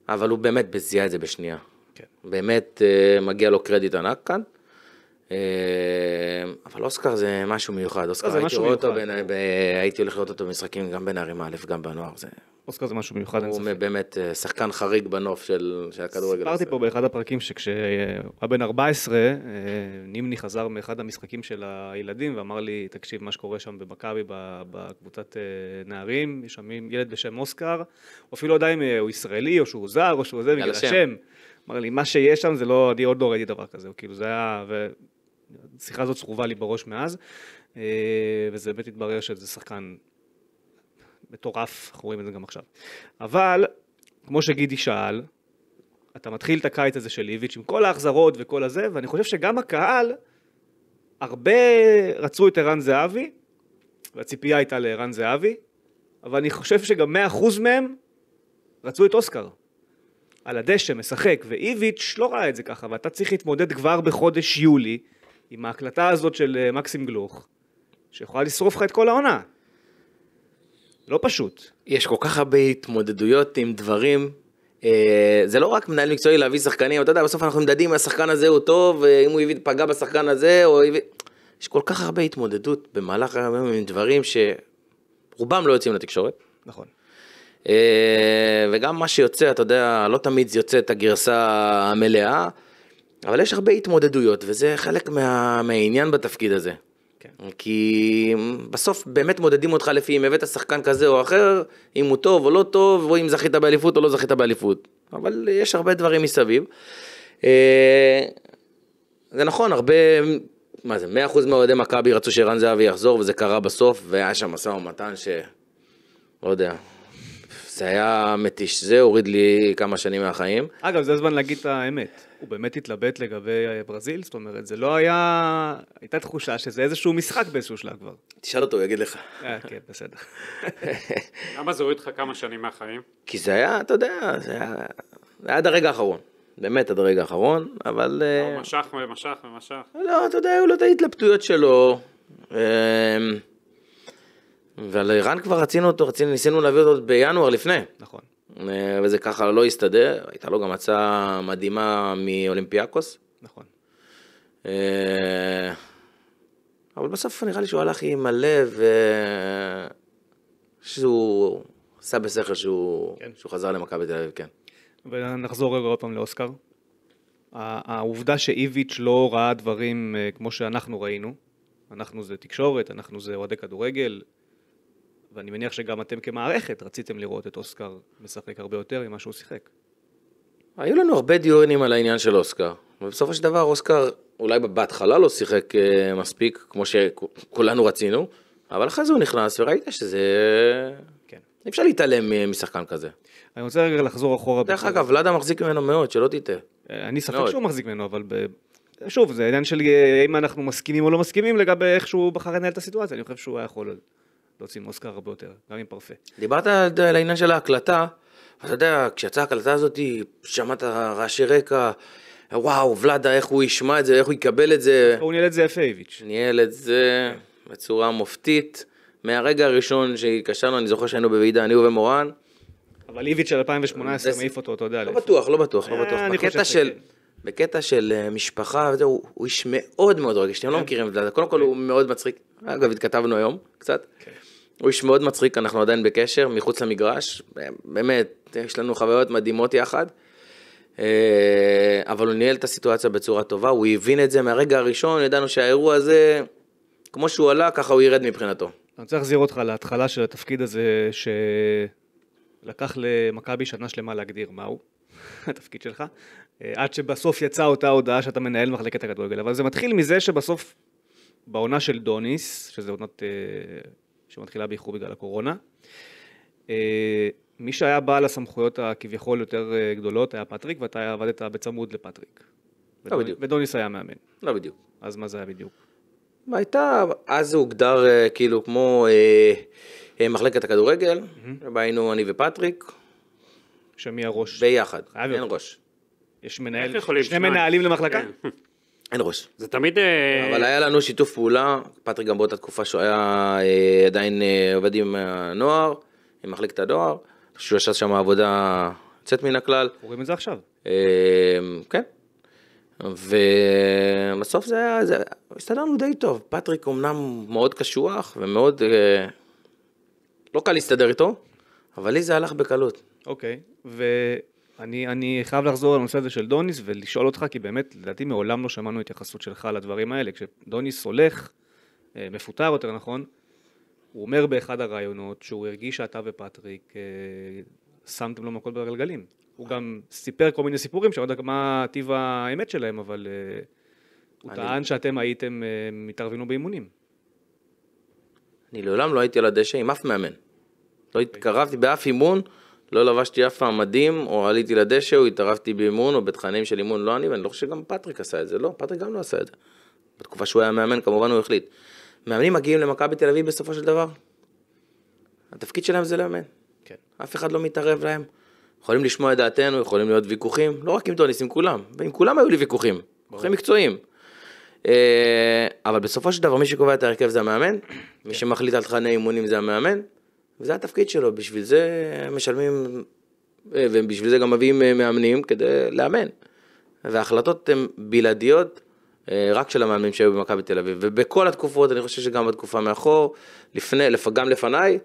אבל הוא באמת בזיה את זה בשנייה. כן. באמת אה, מגיע לו קרדיט ענק כאן. אה, אבל אוסקר זה משהו מיוחד, אוסקר, הייתי, רואה אותו, הייתי הולך לראות אותו במשחקים גם בנערים א', גם בנוער, זה אוסקר זה משהו מיוחד. הוא באמת אה, שחקן חריג בנוף של, של הכדורגל. סיפרתי פה באחד הפרקים שכשהוא היה בן 14, נימני חזר מאחד המשחקים של הילדים ואמר לי, תקשיב, מה שקורה שם במכבי בקבוצת אה, נערים, יש שם ילד בשם אוסקר, הוא אפילו לא יודע אם אה, הוא ישראלי או שהוא זר או שהוא זה, בגלל השם. אמר לי, מה שיש שם זה לא, אני עוד לא ראיתי דבר כזה, כאילו זה היה, והשיחה הזאת צרובה לי בראש מאז, וזה באמת התברר שזה שחקן מטורף, אנחנו רואים את זה גם עכשיו. אבל, כמו שגידי שאל, אתה מתחיל את הקיץ הזה של איביץ' עם כל ההחזרות וכל הזה, ואני חושב שגם הקהל, הרבה רצו את ערן זהבי, והציפייה הייתה לערן זהבי, אבל אני חושב שגם 100% מהם רצו את אוסקר. על הדשא, משחק, ואיביץ' לא ראה את זה ככה, ואתה צריך להתמודד כבר בחודש יולי עם ההקלטה הזאת של אה, מקסים גלוך, שיכולה לשרוף לך את כל העונה. לא פשוט. יש כל כך הרבה התמודדויות עם דברים. אה, זה לא רק מנהל מקצועי להביא שחקנים, אתה יודע, בסוף אנחנו מדדים אם השחקן הזה הוא טוב, אה, אם הוא פגע בשחקן הזה, או... יש כל כך הרבה התמודדות במהלך היום עם דברים שרובם לא יוצאים לתקשורת. נכון. אה, וגם מה שיוצא, אתה יודע, לא תמיד יוצא את הגרסה המלאה, אבל יש הרבה התמודדויות, וזה חלק מה... מהעניין בתפקיד הזה. כן. כי בסוף באמת מודדים אותך לפי אם הבאת שחקן כזה או אחר, אם הוא טוב או לא טוב, או אם זכית באליפות או לא זכית באליפות. אבל יש הרבה דברים מסביב. אה, זה נכון, הרבה, מה זה, 100% מאוהדי מכבי רצו שרן זהבי יחזור, וזה קרה בסוף, והיה שם משא ומתן ש... לא יודע. זה היה מתיש, זה הוריד לי כמה שנים מהחיים. אגב, זה הזמן להגיד את האמת. הוא באמת התלבט לגבי אה, ברזיל? זאת אומרת, זה לא היה... הייתה תחושה שזה איזשהו משחק באיזשהו שלב כבר. תשאל אותו, הוא יגיד לך. אה, כן, בסדר. למה זה הוריד לך כמה שנים מהחיים? כי זה היה, אתה יודע, זה היה... זה היה עד הרגע האחרון. באמת עד הרגע האחרון, אבל... הוא אה, לא, משך ומשך ומשך. לא, אתה יודע, היו לו את ההתלבטויות שלו. אמ, ועל איראן כבר רצינו אותו, רצינו, ניסינו להביא אותו בינואר לפני. נכון. אה, וזה ככה לא הסתדר, הייתה לו גם הצעה מדהימה מאולימפיאקוס. נכון. אה, אבל בסוף נראה לי שהוא הלך עם הלב, אה, שהוא עשה בשכל שהוא, כן. שהוא חזר למכבי תל אביב, כן. ונחזור רגע עוד פעם לאוסקר. העובדה שאיביץ' לא ראה דברים כמו שאנחנו ראינו, אנחנו זה תקשורת, אנחנו זה אוהדי כדורגל, ואני מניח שגם אתם כמערכת רציתם לראות את אוסקר משחק הרבה יותר ממה שהוא שיחק. היו לנו הרבה דיונים על העניין של אוסקר, ובסופו של דבר אוסקר אולי בהתחלה לא שיחק אה, מספיק כמו שכולנו רצינו, אבל אחרי זה הוא נכנס וראית שזה... כן. אי אפשר להתעלם משחקן כזה. אני רוצה רגע לחזור אחורה. דרך בצורה. אגב, ולאדה מחזיק ממנו מאוד, שלא תטעה. אה, אני ספק שהוא מחזיק ממנו, אבל ב... שוב, זה עניין של אה, אם אנחנו מסכימים או לא מסכימים לגבי איך שהוא בחר לנהל את הסיטואציה, אני חושב שהוא היה יכול להוציא מאוסקר הרבה יותר, גם עם פרפה. דיברת על העניין של ההקלטה, אתה יודע, כשיצאה ההקלטה הזאת, שמעת רעשי רקע, וואו, ולאדה, איך הוא ישמע את זה, איך הוא יקבל את זה. הוא ניהל את זה יפה, איביץ'. ניהל את זה בצורה מופתית. מהרגע הראשון שהתקשרנו, אני זוכר שהיינו בוועידה, אני ומורן. אבל איביץ' של 2018 מעיף אותו, אתה יודע. לא בטוח, לא בטוח, לא אה, בטוח. בקטע של... בקטע אה, של משפחה, וזה, הוא, איש מאוד מאוד רגש, אתם לא כן. מכירים את זה, קודם כל כן. הוא מאוד מצחיק, אגב התכתבנו היום קצת, כן. הוא איש מאוד מצחיק, אנחנו עדיין בקשר, מחוץ למגרש, באמת, יש לנו חוויות מדהימות יחד. אה, אבל הוא ניהל את הסיטואציה בצורה טובה, הוא הבין את זה מהרגע הראשון, ידענו שהאירוע הזה, כמו שהוא עלה, ככה הוא ירד מבחינתו. אני רוצה להחזיר אותך להתחלה של התפקיד הזה, שלקח למכבי שנה שלמה להגדיר מהו התפקיד שלך, אה, עד שבסוף יצאה אותה הודעה שאתה מנהל מחלקת הכדורגל, אבל זה מתחיל מזה שבסוף, בעונה של דוניס, שזה עונת... אה, שמתחילה באיחור בגלל הקורונה. אה, מי שהיה בעל הסמכויות הכביכול יותר אה, גדולות היה פטריק, ואתה עבדת בצמוד לפטריק. לא ודוניס, בדיוק. ודוניס היה מאמן. לא בדיוק. אז מה זה היה בדיוק? מה הייתה, אז זה הוגדר אה, כאילו כמו אה, מחלקת הכדורגל, mm-hmm. היינו אני ופטריק. שמי הראש? ביחד, אין ראש. יש מנהל, שני מנהלים למחלקה? כן. אין ראש. זה תמיד... אה, אבל היה לנו שיתוף פעולה, פטריק גם באותה תקופה שהוא היה אה, עדיין אה, עובד עם הנוער, עם מחלקת הדואר, שהוא ישב שם עבודה יוצאת מן הכלל. רואים את זה עכשיו. כן. ובסוף זה היה, זה... הסתדרנו די טוב. פטריק אמנם מאוד קשוח ומאוד, לא קל להסתדר איתו, אבל לי זה הלך בקלות. אוקיי, okay. אני, אני חייב לחזור לנושא הזה של דוניס ולשאול אותך, כי באמת, לדעתי מעולם לא שמענו התייחסות שלך לדברים האלה. כשדוניס הולך, אה, מפוטר יותר נכון, הוא אומר באחד הראיונות שהוא הרגיש שאתה ופטריק אה, שמתם לו מכות בגלגלים. הוא גם סיפר כל מיני סיפורים שאני לא יודע מה טיב האמת שלהם, אבל אה, הוא אני... טען שאתם הייתם מתערבינו באימונים. אני לעולם לא הייתי על הדשא עם אף מאמן. לא התקרבתי באף אימון לא לבשתי אף פעם מדים, או עליתי לדשא, או התערבתי באימון, או בתכנים של אימון, לא אני, ואני לא חושב שגם פטריק עשה את זה, לא, פטריק גם לא עשה את זה. בתקופה שהוא היה מאמן, כמובן הוא החליט. מאמנים מגיעים למכבי תל אביב בסופו של דבר. התפקיד שלהם זה לאמן. כן. אף אחד לא מתערב להם. יכולים לשמוע את דעתנו, יכולים להיות ויכוחים, לא רק עם טוניס, עם כולם. ועם כולם היו לי ויכוחים. ויכוחים מקצועיים. אה, אבל בסופו של דבר מי שקובע את ההרכב זה המאמן, מי כן. שמחליט על תכני אימונים זה המאמן, וזה התפקיד שלו, בשביל זה משלמים, אה, ובשביל זה גם מביאים אה, מאמנים כדי לאמן. וההחלטות הן בלעדיות אה, רק של המאמנים שהיו במכבי תל אביב. ובכל התקופות, אני חושב שגם בתקופה מאחור, לפני, גם לפניי,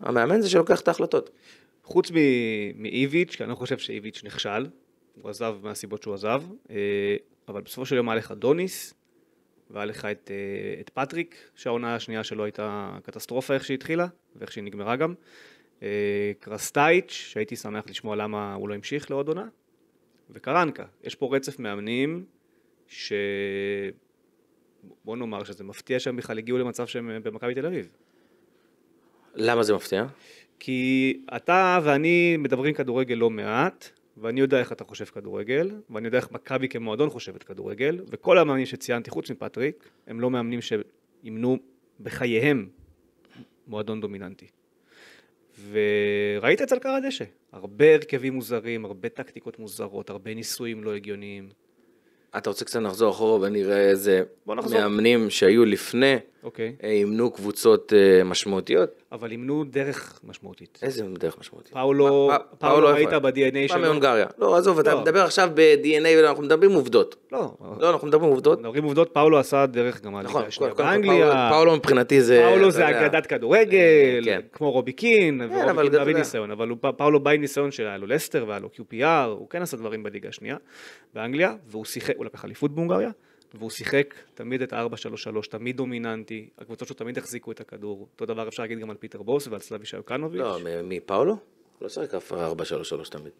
המאמן זה שלוקח את ההחלטות. חוץ מאיביץ', כי אני לא חושב שאיביץ' נכשל, הוא עזב מהסיבות שהוא עזב, אבל בסופו של יום היה לך דוניס, והיה לך את, אה, את פטריק, שהעונה השנייה שלו הייתה קטסטרופה איך שהיא התחילה, ואיך שהיא נגמרה גם. אה, קרסטייץ', שהייתי שמח לשמוע למה הוא לא המשיך לעוד עונה. וקרנקה. יש פה רצף מאמנים, ש... בוא נאמר שזה מפתיע שהם בכלל הגיעו למצב שהם אה, במכבי תל אביב. למה זה מפתיע? כי אתה ואני מדברים כדורגל לא מעט, ואני יודע איך אתה חושב כדורגל, ואני יודע איך מכבי כמועדון חושבת כדורגל, וכל המאמנים שציינתי, חוץ מפטריק, הם לא מאמנים שימנו בחייהם מועדון דומיננטי. וראית את זלקר הדשא, הרבה הרכבים מוזרים, הרבה טקטיקות מוזרות, הרבה ניסויים לא הגיוניים. אתה רוצה קצת לחזור אחורה ונראה איזה מאמנים שהיו לפני אוקיי. אימנו אה, קבוצות אה, משמעותיות. אבל אימנו דרך משמעותית. איזה דרך משמעותית? פאולו, פאולו ראית ב-DNA שלו? פעם מהונגריה. לא, עזוב, אתה לא. מדבר עכשיו ב-DNA, אנחנו מדברים עובדות. לא. לא, אנחנו מדברים עובדות. מדברים עובדות, פאולו עשה דרך גם הליגה נכון, השנייה באנגליה. פאולו מבחינתי זה... פאולו לא זה אגדת כדורגל, כן. כמו רובי קין, כן, ורובי קין הביא ניסיון, אבל פאולו בא עם ניסיון שהיה לו לסטר והיה לו QPR, הוא כן עשה דברים בליגה השנייה באנגליה, והוא לקח אליפות בהונגריה. והוא שיחק תמיד את 4-3-3, תמיד דומיננטי, הקבוצות שלו תמיד החזיקו את הכדור. אותו דבר אפשר להגיד גם על פיטר בוס ועל סלאבי שיוקנוביץ'. לא, מפאולו? לא שיחק 4-3-3 תמיד.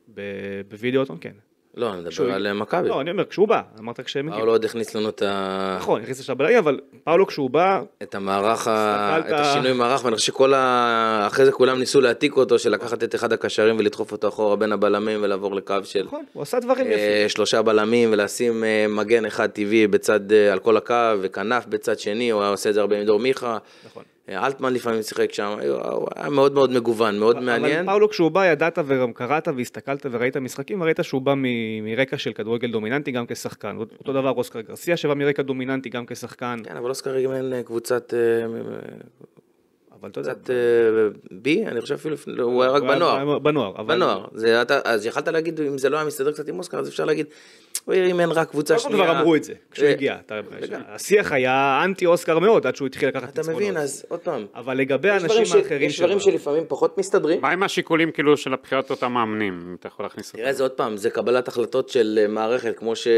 בווידאוטון כן. לא, אני מדבר שהוא... על אה, מכבי. לא, אני אומר, כשהוא בא, אמרת כשהם הגיעו. פאולו עוד הכניס לנו את ה... נכון, הכניס לשם בלעי, אבל פאולו כשהוא בא... את המערך, ה... את השינוי מערך, ואני חושב שכל ה... אחרי זה כולם ניסו להעתיק אותו, של לקחת את אחד הקשרים ולדחוף אותו אחורה בין הבלמים ולעבור לקו של... נכון, הוא עשה דברים אה, יפים. שלושה בלמים ולשים אה, מגן אחד טבעי בצד, על כל הקו, וכנף בצד שני, הוא היה עושה את זה הרבה עם דור מיכה. נכון. אלטמן לפעמים שיחק שם, היה מאוד מאוד מגוון, מאוד אבל מעניין. אבל פאולו כשהוא בא ידעת וגם קראת והסתכלת וראית משחקים, וראית שהוא בא מרקע של כדורגל דומיננטי גם כשחקן. אותו דבר אוסקר גרסיה שבא מרקע דומיננטי גם כשחקן. כן, אבל אוסקר ריגמן אה, קבוצת... אה, אבל אתה יודע... קצת אה, בי, אני חושב אפילו, לא, הוא היה רק בנוער. בנוער, אבל... בנוער, אז יכלת להגיד, אם זה לא היה מסתדר קצת עם אוסקר, אז אפשר להגיד, הוא אימן רק קבוצה שנייה. כבר אמרו את זה, כשהוא אה, הגיע. השיח היה אנטי אוסקר מאוד, עד שהוא התחיל לקחת את ניצחונות. אתה מבין, אז עוד פעם. אבל לגבי האנשים האחרים יש דברים שלפעמים פחות מסתדרים. מה עם השיקולים כאילו של הבחירת אותם מאמנים, אם אתה יכול להכניס אותם? תראה, זה עוד פעם, זה קבלת החלטות של אה, מערכת, כמו שיש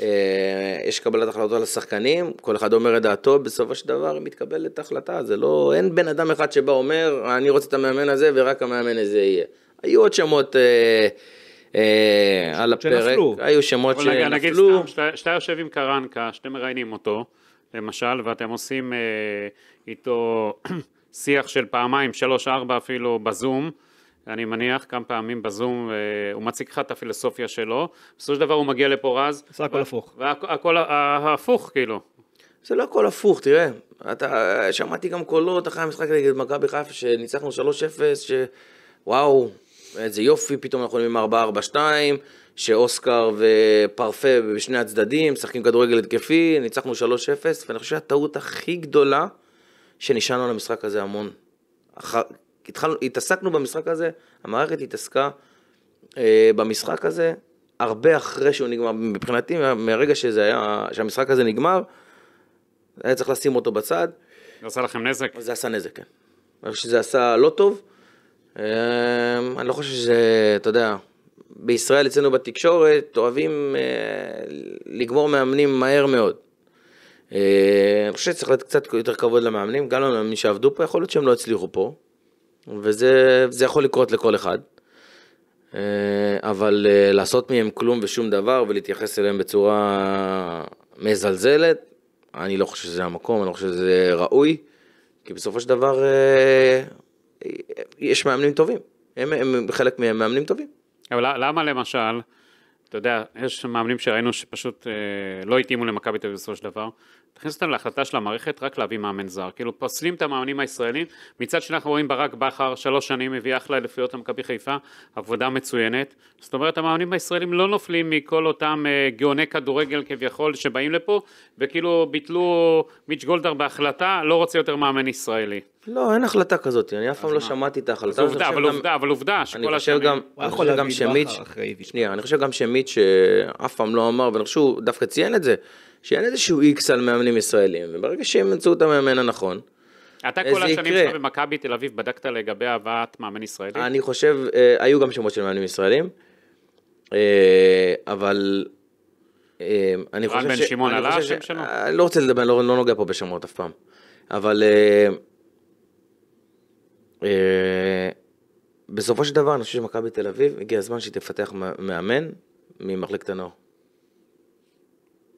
אה, קבלת החלטות על השחקנים, כל אחד אומר את דעתו, בסופו של דבר היא מתקבלת החלטה, זה לא, אין בן אדם אחד שבא אומר, אני רוצה את המאמן הזה ורק המאמן הזה יהיה. היו עוד שמות אה, אה, על הפרק. היו שמות שנפלו. נגיד סתם, כשאתה יושב עם קרנקה, שאתם מראיינים אותו, למשל, ואתם עושים אה, איתו שיח של פעמיים, שלוש, ארבע אפילו בזום, אני מניח, כמה פעמים בזום, הוא מציג לך את הפילוסופיה שלו, בסופו של דבר הוא מגיע לפה רז. זה הכל הפוך. והכל הפוך, כאילו. זה לא הכל הפוך, תראה. אתה, שמעתי גם קולות אחרי המשחק נגד מכבי חיפה, שניצחנו 3-0, שוואו, איזה יופי, פתאום אנחנו עולים עם 4-4-2, שאוסקר ופרפה בשני הצדדים, משחקים כדורגל התקפי, ניצחנו 3-0, ואני חושב שהטעות הכי גדולה שנשענו על המשחק הזה המון. אח... התחל... התעסקנו במשחק הזה, המערכת התעסקה אה, במשחק הזה הרבה אחרי שהוא נגמר. מבחינתי, מהרגע שזה היה, שהמשחק הזה נגמר, היה צריך לשים אותו בצד. זה עשה לכם נזק? זה עשה נזק, כן. אני חושב שזה עשה לא טוב. אמ, אני לא חושב שזה, אתה יודע, בישראל אצלנו בתקשורת אוהבים אה, לגמור מאמנים מהר מאוד. אה, אני חושב שצריך לתת קצת יותר כבוד למאמנים, גם למאמנים שעבדו פה, יכול להיות שהם לא הצליחו פה, וזה יכול לקרות לכל אחד. אה, אבל לעשות מהם כלום ושום דבר ולהתייחס אליהם בצורה מזלזלת, אני לא חושב שזה המקום, אני לא חושב שזה ראוי, כי בסופו של דבר יש מאמנים טובים, הם, הם חלק מהם מאמנים טובים. אבל למה למשל, אתה יודע, יש מאמנים שראינו שפשוט אה, לא התאימו למכבי תל אביב בסופו של דבר, תכניס אותם להחלטה של המערכת רק להביא מאמן זר, כאילו פוסלים את המאמנים הישראלים, מצד שני אנחנו רואים ברק בכר, שלוש שנים הביא אחלה אליפויות למכבי חיפה, עבודה מצוינת, זאת אומרת המאמנים הישראלים לא נופלים מכל אותם אה, גאוני כדורגל כביכול שבאים לפה, וכאילו ביטלו מיץ' גולדהר בהחלטה, לא רוצה יותר מאמן ישראלי. לא, אין החלטה כזאת, אני אף פעם לא שמעתי את ההחלטה. עובדה, אבל עובדה, אבל עובדה שכל השנים... אני חושב גם שמיץ', שנייה, אני חושב גם שמיץ' שאף פעם לא אמר, ואני חושב שהוא דווקא ציין את זה, שאין איזשהו איקס על מאמנים ישראלים, וברגע שהם ימצאו את המאמן הנכון, אתה כל השנים שלך במכבי תל אביב בדקת לגבי הבאת מאמן ישראלי? אני חושב, אה, היו גם שמות של מאמנים ישראלים, אה, אבל אה, אני חושב ש... רן בן שמעון עלה השם שלו? אני לא רוצה לדבר, אני לא, לא נוגע פה בשמות אף פעם. אבל אה, בסופו של דבר, אני חושב שמכבי תל אביב, הגיע הזמן שהיא תפתח מאמן ממחלקת הנוער.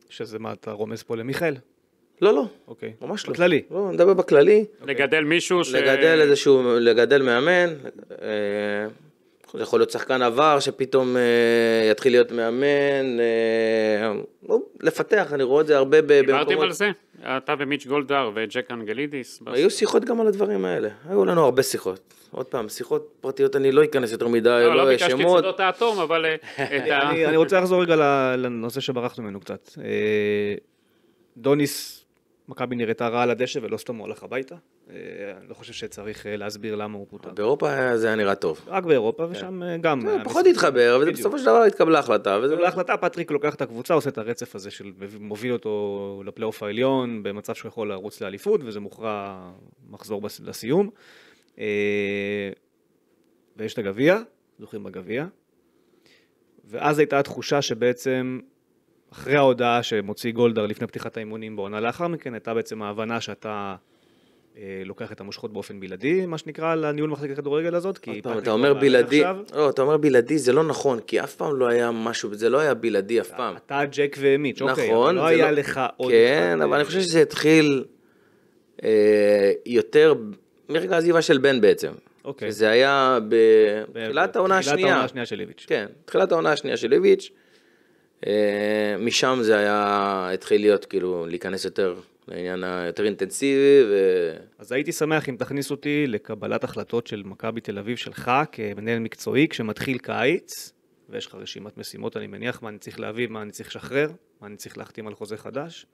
שזה מה, אתה רומז פה למיכאל? לא, לא. אוקיי. Okay. ממש לא. בכללי. לא, אני מדבר בכללי. לגדל מישהו ש... לגדל איזשהו, לגדל מאמן. אה, יכול להיות שחקן עבר שפתאום אה, יתחיל להיות מאמן, אה, לפתח, אני רואה את זה הרבה במקומות. דיברתם על זה? אתה ומיץ' גולדהר וג'ק אנגלידיס. היו שיחות גם על הדברים האלה, היו לנו הרבה שיחות. עוד פעם, שיחות פרטיות אני לא אכנס יותר מדי, לא, לא, לא ביקשתי את שדות האטום, אבל... אה, ה... אני רוצה לחזור רגע לנושא שברחנו ממנו קצת. אה, דוניס, מכבי נראתה רע על הדשא ולא סתם הוא הלך הביתה. אני אה, לא חושב שצריך אה, להסביר למה הוא פוטר. באירופה אה, זה היה נראה טוב. רק באירופה, כן. ושם גם... פחות התחבר, אבל בסופו של דבר התקבלה החלטה. התקבלה לא- החלטה, פטריק לוקח את הקבוצה, עושה את הרצף הזה של מוביל אותו לפלייאוף העליון, במצב שהוא יכול לרוץ לאליפות, וזה מוכרע מחזור לסיום. ויש את הגביע, זוכרים בגביע. ואז הייתה התחושה שבעצם אחרי ההודעה שמוציא גולדהר לפני פתיחת האימונים בעונה לאחר מכן, הייתה בעצם ההבנה שאתה אה, לוקח את המושכות באופן בלעדי, מה שנקרא, לניהול מחלקת הכדורגל הזאת, כי... אתה, אתה אומר בלעדי, לא, אתה אומר בלעדי, זה לא נכון, כי אף פעם לא היה משהו, זה לא היה בלעדי אף פעם. אתה אתה ג'ק ומיץ', נכון, אוקיי, אבל נכון, לא היה לא... לך עוד... כן, אבל אני אה, חושב שזה התחיל אה, יותר מרגע העזיבה של בן בעצם. אוקיי. זה היה בתחילת העונה השנייה. תחילת העונה השנייה של ליביץ'. כן, תחילת העונה השנייה של ליביץ'. אה, משם זה היה, התחיל להיות, כאילו, להיכנס יותר לעניין היותר אינטנסיבי ו... אז הייתי שמח אם תכניס אותי לקבלת החלטות של מכבי תל אביב שלך כמנהל מקצועי כשמתחיל קיץ, ויש לך רשימת משימות אני מניח, מה אני צריך להביא, מה אני צריך לשחרר, מה אני צריך להחתים על חוזה חדש,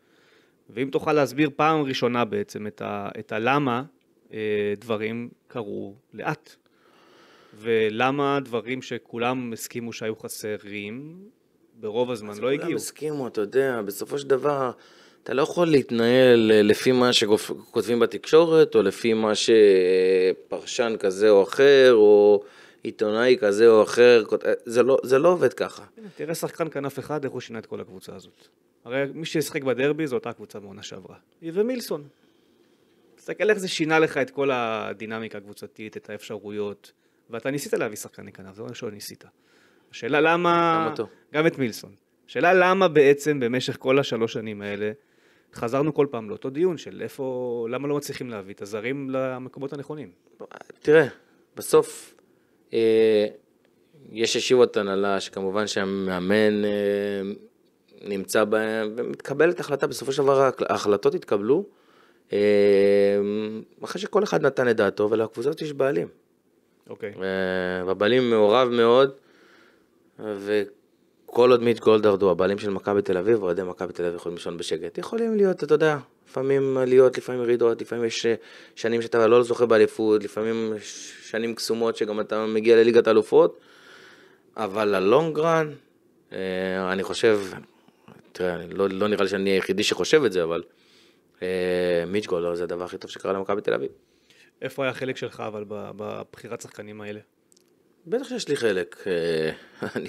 ואם תוכל להסביר פעם ראשונה בעצם את, ה, את הלמה אה, דברים קרו לאט, ולמה דברים שכולם הסכימו שהיו חסרים ברוב הזמן לא הגיעו. אז כולם הסכימו, אתה יודע, בסופו של דבר... אתה לא יכול להתנהל אה, לפי מה שכותבים בתקשורת, או לפי מה שפרשן אה, כזה או אחר, או עיתונאי כזה או אחר, אה, זה לא, זה לא עובד ככה. תראה שחקן כנף אחד, איך הוא שינה את כל הקבוצה הזאת. הרי מי שישחק בדרבי זו אותה קבוצה בעונה שעברה. היא ומילסון. תסתכל איך זה שינה לך את כל הדינמיקה הקבוצתית, את האפשרויות, ואתה ניסית להביא שחקני כנף, זה לא ראשון ניסית. השאלה למה... גם אותו. גם את מילסון. השאלה למה בעצם במשך כל השלוש שנים האלה חזרנו כל פעם לאותו דיון של איפה, למה לא מצליחים להביא את הזרים למקומות הנכונים. תראה, בסוף אה, יש ישיבות הנהלה שכמובן שהמאמן אה, נמצא בהן, ומתקבלת החלטה, בסופו של דבר ההחלטות התקבלו אה, אחרי שכל אחד נתן את דעתו ולקבוצות יש בעלים. אוקיי. אה, והבעלים מעורב מאוד. ו... כל עוד מיט גולדהרד הוא הבעלים של מכבי תל אביב, אוהדי מכבי תל אביב יכולים לישון בשקט. יכולים להיות, אתה יודע, לפעמים עליות, לפעמים ירידות, לפעמים יש אה, שנים שאתה לא זוכה באליפות, לפעמים שנים קסומות שגם אתה מגיע לליגת אלופות, אבל הלונגרן, אה, אני חושב, תראה, לא, לא נראה לי שאני היחידי שחושב את זה, אבל אה, מיץ' גולדהרד זה הדבר הכי טוב שקרה למכבי תל אביב. איפה היה החלק שלך אבל בבחירת שחקנים האלה? בטח שיש לי חלק. אני,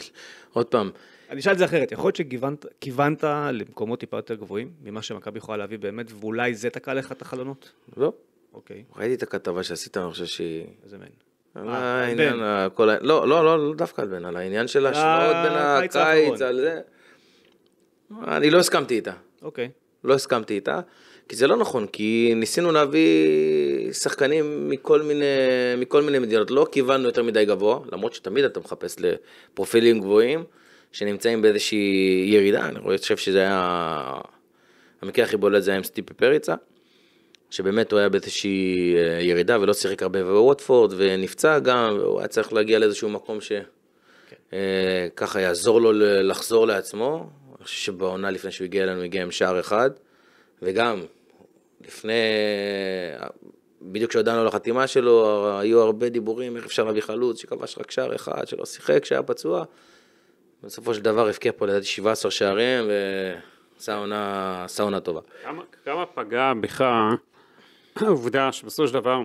עוד פעם, אני אשאל את זה אחרת, יכול להיות שכיוונת למקומות טיפה יותר גבוהים ממה שמכבי יכולה להביא באמת, ואולי זה תקע לך את החלונות? לא. אוקיי. ראיתי את הכתבה שעשית, אני חושב שהיא... איזה מן. אה, העניין, כל לא, לא, לא, לא דווקא על בן, על העניין של ההשוואות בין אה, הקיץ, על זה. אני לא הסכמתי איתה. אוקיי. לא הסכמתי איתה, כי זה לא נכון, כי ניסינו להביא שחקנים מכל מיני, מכל מיני מדינות, לא כיוונו יותר מדי גבוה, למרות שתמיד אתה מחפש לפרופילים גבוהים. שנמצאים באיזושהי ירידה, אני חושב שזה היה... המקרה הכי בולט זה היה עם סטיפי פריצה, שבאמת הוא היה באיזושהי אה, ירידה ולא שיחק הרבה בווטפורד, ונפצע גם, והוא היה צריך להגיע לאיזשהו מקום שככה אה, כן. יעזור לו לחזור לעצמו. אני חושב שבעונה לפני שהוא הגיע אלינו, הגיע עם שער אחד, וגם לפני... בדיוק כשהודענו על החתימה שלו, היו הרבה דיבורים, איך אפשר להביא חלוץ שכבש רק שער אחד, שלא שיחק, שהיה פצוע. בסופו של דבר הבקיע פה לדעתי 17 שערים, ועשה עונה, טובה. כמה, כמה פגע בך העובדה שבסופו של דבר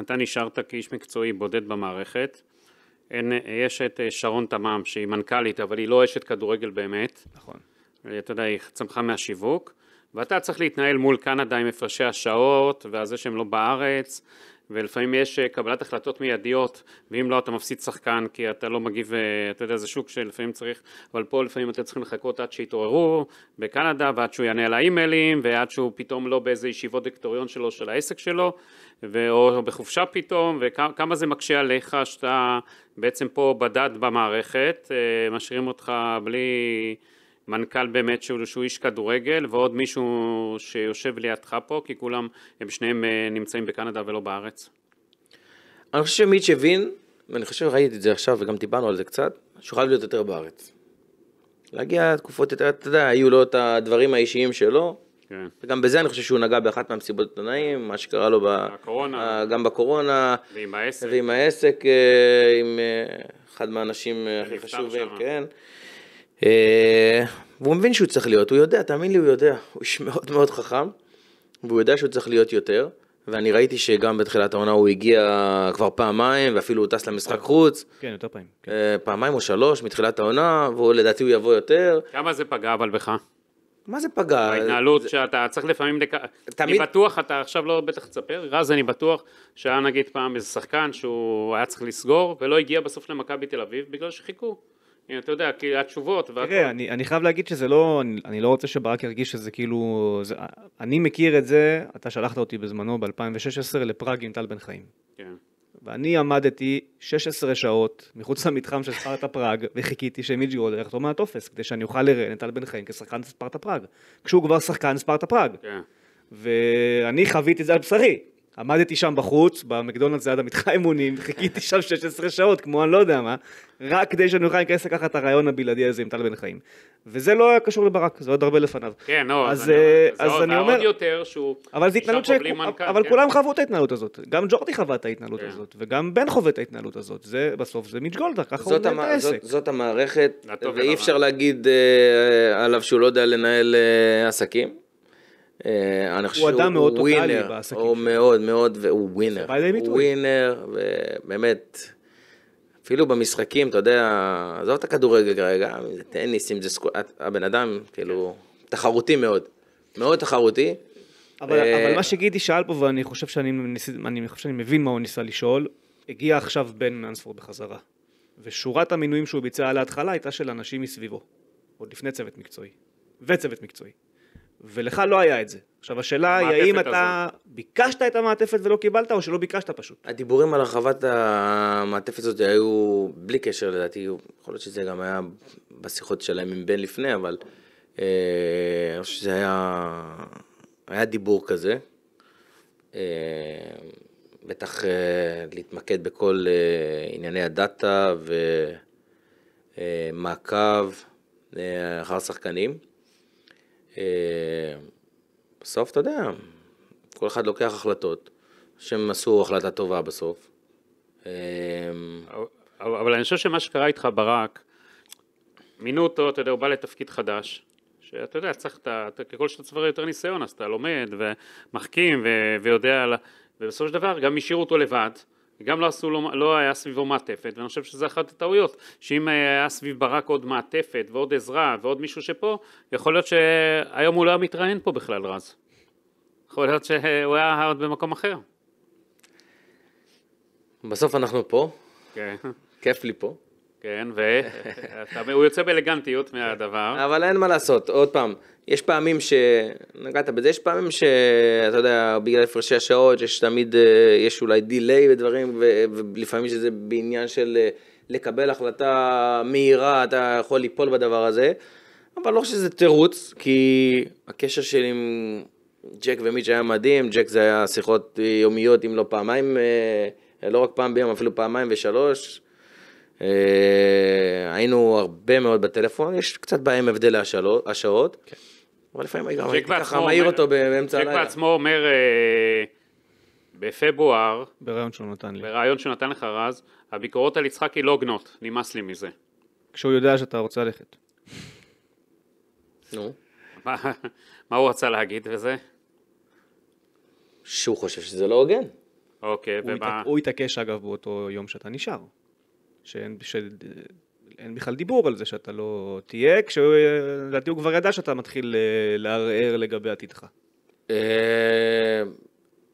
אתה נשארת כאיש מקצועי בודד במערכת, אין, יש את אה, שרון תמם שהיא מנכ"לית, אבל היא לא אשת כדורגל באמת. נכון. אה, אתה יודע, היא צמחה מהשיווק, ואתה צריך להתנהל מול קנדה עם הפרשי השעות, ועל זה שהם לא בארץ, ולפעמים יש אה, קבלת החלטות מיידיות, ואם לא אתה מפסיד שחקן כי אתה לא מגיב, אה, אתה יודע, זה שוק שלפעמים צריך, אבל פה לפעמים אתם צריכים לחכות עד שיתעוררו בקנדה, ועד שהוא יענה על האימיילים, ועד שהוא פתאום לא באיזה ישיבות דקטוריון שלו, של העסק שלו, ו... או בחופשה פתאום, וכמה זה מקשה עליך שאתה בעצם פה בדד במערכת, אה, משאירים אותך בלי... מנכ"ל באמת שהוא, שהוא איש כדורגל ועוד מישהו שיושב לידך פה כי כולם הם שניהם אה, נמצאים בקנדה ולא בארץ. אני חושב שמיץ' הבין ואני חושב שראיתי את זה עכשיו וגם דיברנו על זה קצת שהוא חייב להיות יותר בארץ. להגיע לתקופות יותר, אתה יודע, היו לו את הדברים האישיים שלו. כן. וגם בזה אני חושב שהוא נגע באחת מהמסיבות התנאים, מה שקרה לו ב... אה, גם בקורונה. ועם העסק. ועם העסק, אה, עם אחד מהאנשים הכי חשובים, כן. אה, והוא מבין שהוא צריך להיות, הוא יודע, תאמין לי, הוא יודע, הוא איש מאוד מאוד חכם, והוא יודע שהוא צריך להיות יותר, ואני ראיתי שגם בתחילת העונה הוא הגיע כבר פעמיים, ואפילו הוא טס למשחק חוץ. כן, יותר פעמים. כן. אה, פעמיים או שלוש מתחילת העונה, ולדעתי הוא יבוא יותר. כמה זה פגע אבל בך? מה זה פגע? ההתנהלות זה... שאתה צריך לפעמים, לק... תמיד... אני בטוח, אתה עכשיו לא בטח תספר, רז אני בטוח שהיה נגיד פעם איזה שחקן שהוא היה צריך לסגור ולא הגיע בסוף למכבי תל אביב בגלל שחיכו. הנה, אתה יודע, כי התשובות והכל. תראה, אני, אני חייב להגיד שזה לא, אני, אני לא רוצה שברק ירגיש שזה כאילו, זה, אני מכיר את זה, אתה שלחת אותי בזמנו ב-2016 לפראג עם טל בן חיים. כן. ואני עמדתי 16 שעות מחוץ למתחם של ספרטה פראג, וחיכיתי שמיג'י רולר יחתום מהטופס, כדי שאני אוכל לראיין את טל בן חיים כשחקן ספרטה פראג, כשהוא כבר שחקן ספרטה פראג. כן. ואני חוויתי את זה על בשרי. עמדתי שם בחוץ, במקדונלדס ליד המתחה אימונים, חיכיתי שם 16 שעות, כמו אני לא יודע מה, רק כדי שאני אוכל להיכנס לקחת את הרעיון הבלעדי הזה עם טל בן חיים. וזה לא היה קשור לברק, זה עוד הרבה לפניו. כן, לא, אז, אז, אני, אה, אז אני אומר... עוד יותר שהוא... אבל זה התנהלות ש... מנכ"ל, אבל כן. כולם חוו את ההתנהלות הזאת. גם ג'ורדי חווה את ההתנהלות כן. הזאת, וגם בן חווה את ההתנהלות הזאת. זה, בסוף זה מיץ' גולדה, ככה הוא מנהל את העסק. זאת, המערכת, ואי אפשר להגיד אה, עליו שהוא לא יודע לנהל אה, עסקים. אה, אני חושב שהוא אדם מאוד טוטאלי בעסקים. הוא מאוד מאוד, והוא ווינר. הוא ווינר, ובאמת, אפילו במשחקים, אתה יודע, עזוב את הכדורגל כרגע, אם זה טניס, אם זה סקו... הבן אדם, כאילו, תחרותי מאוד. מאוד תחרותי. אבל, אה, אבל מה שגידי שאל פה, ואני חושב שאני, אני חושב שאני מבין מה הוא ניסה לשאול, הגיע עכשיו בן מאנספורד בחזרה. ושורת המינויים שהוא ביצע להתחלה הייתה של אנשים מסביבו. עוד לפני צוות מקצועי. וצוות מקצועי. ולך לא היה את זה. עכשיו השאלה היא האם הזאת. אתה ביקשת את המעטפת ולא קיבלת או שלא ביקשת פשוט. הדיבורים על הרחבת המעטפת הזאת היו בלי קשר לדעתי, יכול להיות שזה גם היה בשיחות שלהם עם בן לפני, אבל אה, אני חושב שזה היה, היה דיבור כזה. אה, בטח אה, להתמקד בכל אה, ענייני הדאטה ומעקב אה, אה, אחר שחקנים. אה, בסוף, אתה יודע, כל אחד לוקח החלטות, שהם עשו החלטה טובה בסוף. אה, אבל אני חושב שמה שקרה איתך ברק, מינו אותו, אתה יודע, הוא בא לתפקיד חדש, שאתה יודע, צריך, אתה, אתה, ככל שאתה צבר יותר ניסיון, אז אתה לומד ומחכים ו, ויודע, ובסופו של דבר גם השאירו אותו לבד. גם לא, עשו לו, לא היה סביבו מעטפת, ואני חושב שזו אחת הטעויות, שאם היה סביב ברק עוד מעטפת ועוד עזרה ועוד מישהו שפה, יכול להיות שהיום הוא לא היה מתראיין פה בכלל רז. יכול להיות שהוא היה עוד במקום אחר. בסוף אנחנו פה, כן. כיף לי פה. כן, והוא יוצא באלגנטיות מהדבר. כן. אבל אין מה לעשות, עוד פעם, יש פעמים ש... נגעת בזה, יש פעמים שאתה יודע, בגלל הפרשי השעות, יש תמיד, אה, יש אולי דיליי בדברים, ו... ולפעמים שזה בעניין של אה, לקבל החלטה מהירה, אתה יכול ליפול בדבר הזה, אבל לא חושב שזה תירוץ, כי הקשר שלי עם ג'ק ומיץ' היה מדהים, ג'ק זה היה שיחות אה, יומיות, אם לא פעמיים, לא רק פעם ביום, אפילו פעמיים ושלוש. אה, היינו הרבה מאוד בטלפון, יש קצת בעיה עם הבדל השעות, כן. אבל לפעמים גם הייתי ככה מעיר אותו באמצע הלילה. ג'ק בעצמו אומר אה, בפברואר, בריאיון שהוא נתן לי, בריאיון שהוא נתן לך רז, הביקורות על יצחקי לא גנות, נמאס לי מזה. כשהוא יודע שאתה רוצה ללכת. נו. מה הוא רצה להגיד וזה? שהוא חושב שזה לא הוגן. אוקיי, ומה... הוא התעקש אגב באותו יום שאתה נשאר. שאין, שאין בכלל דיבור על זה שאתה לא תהיה, כשלדעתי הוא כבר ידע שאתה מתחיל אה, לערער לגבי עתידך. אה,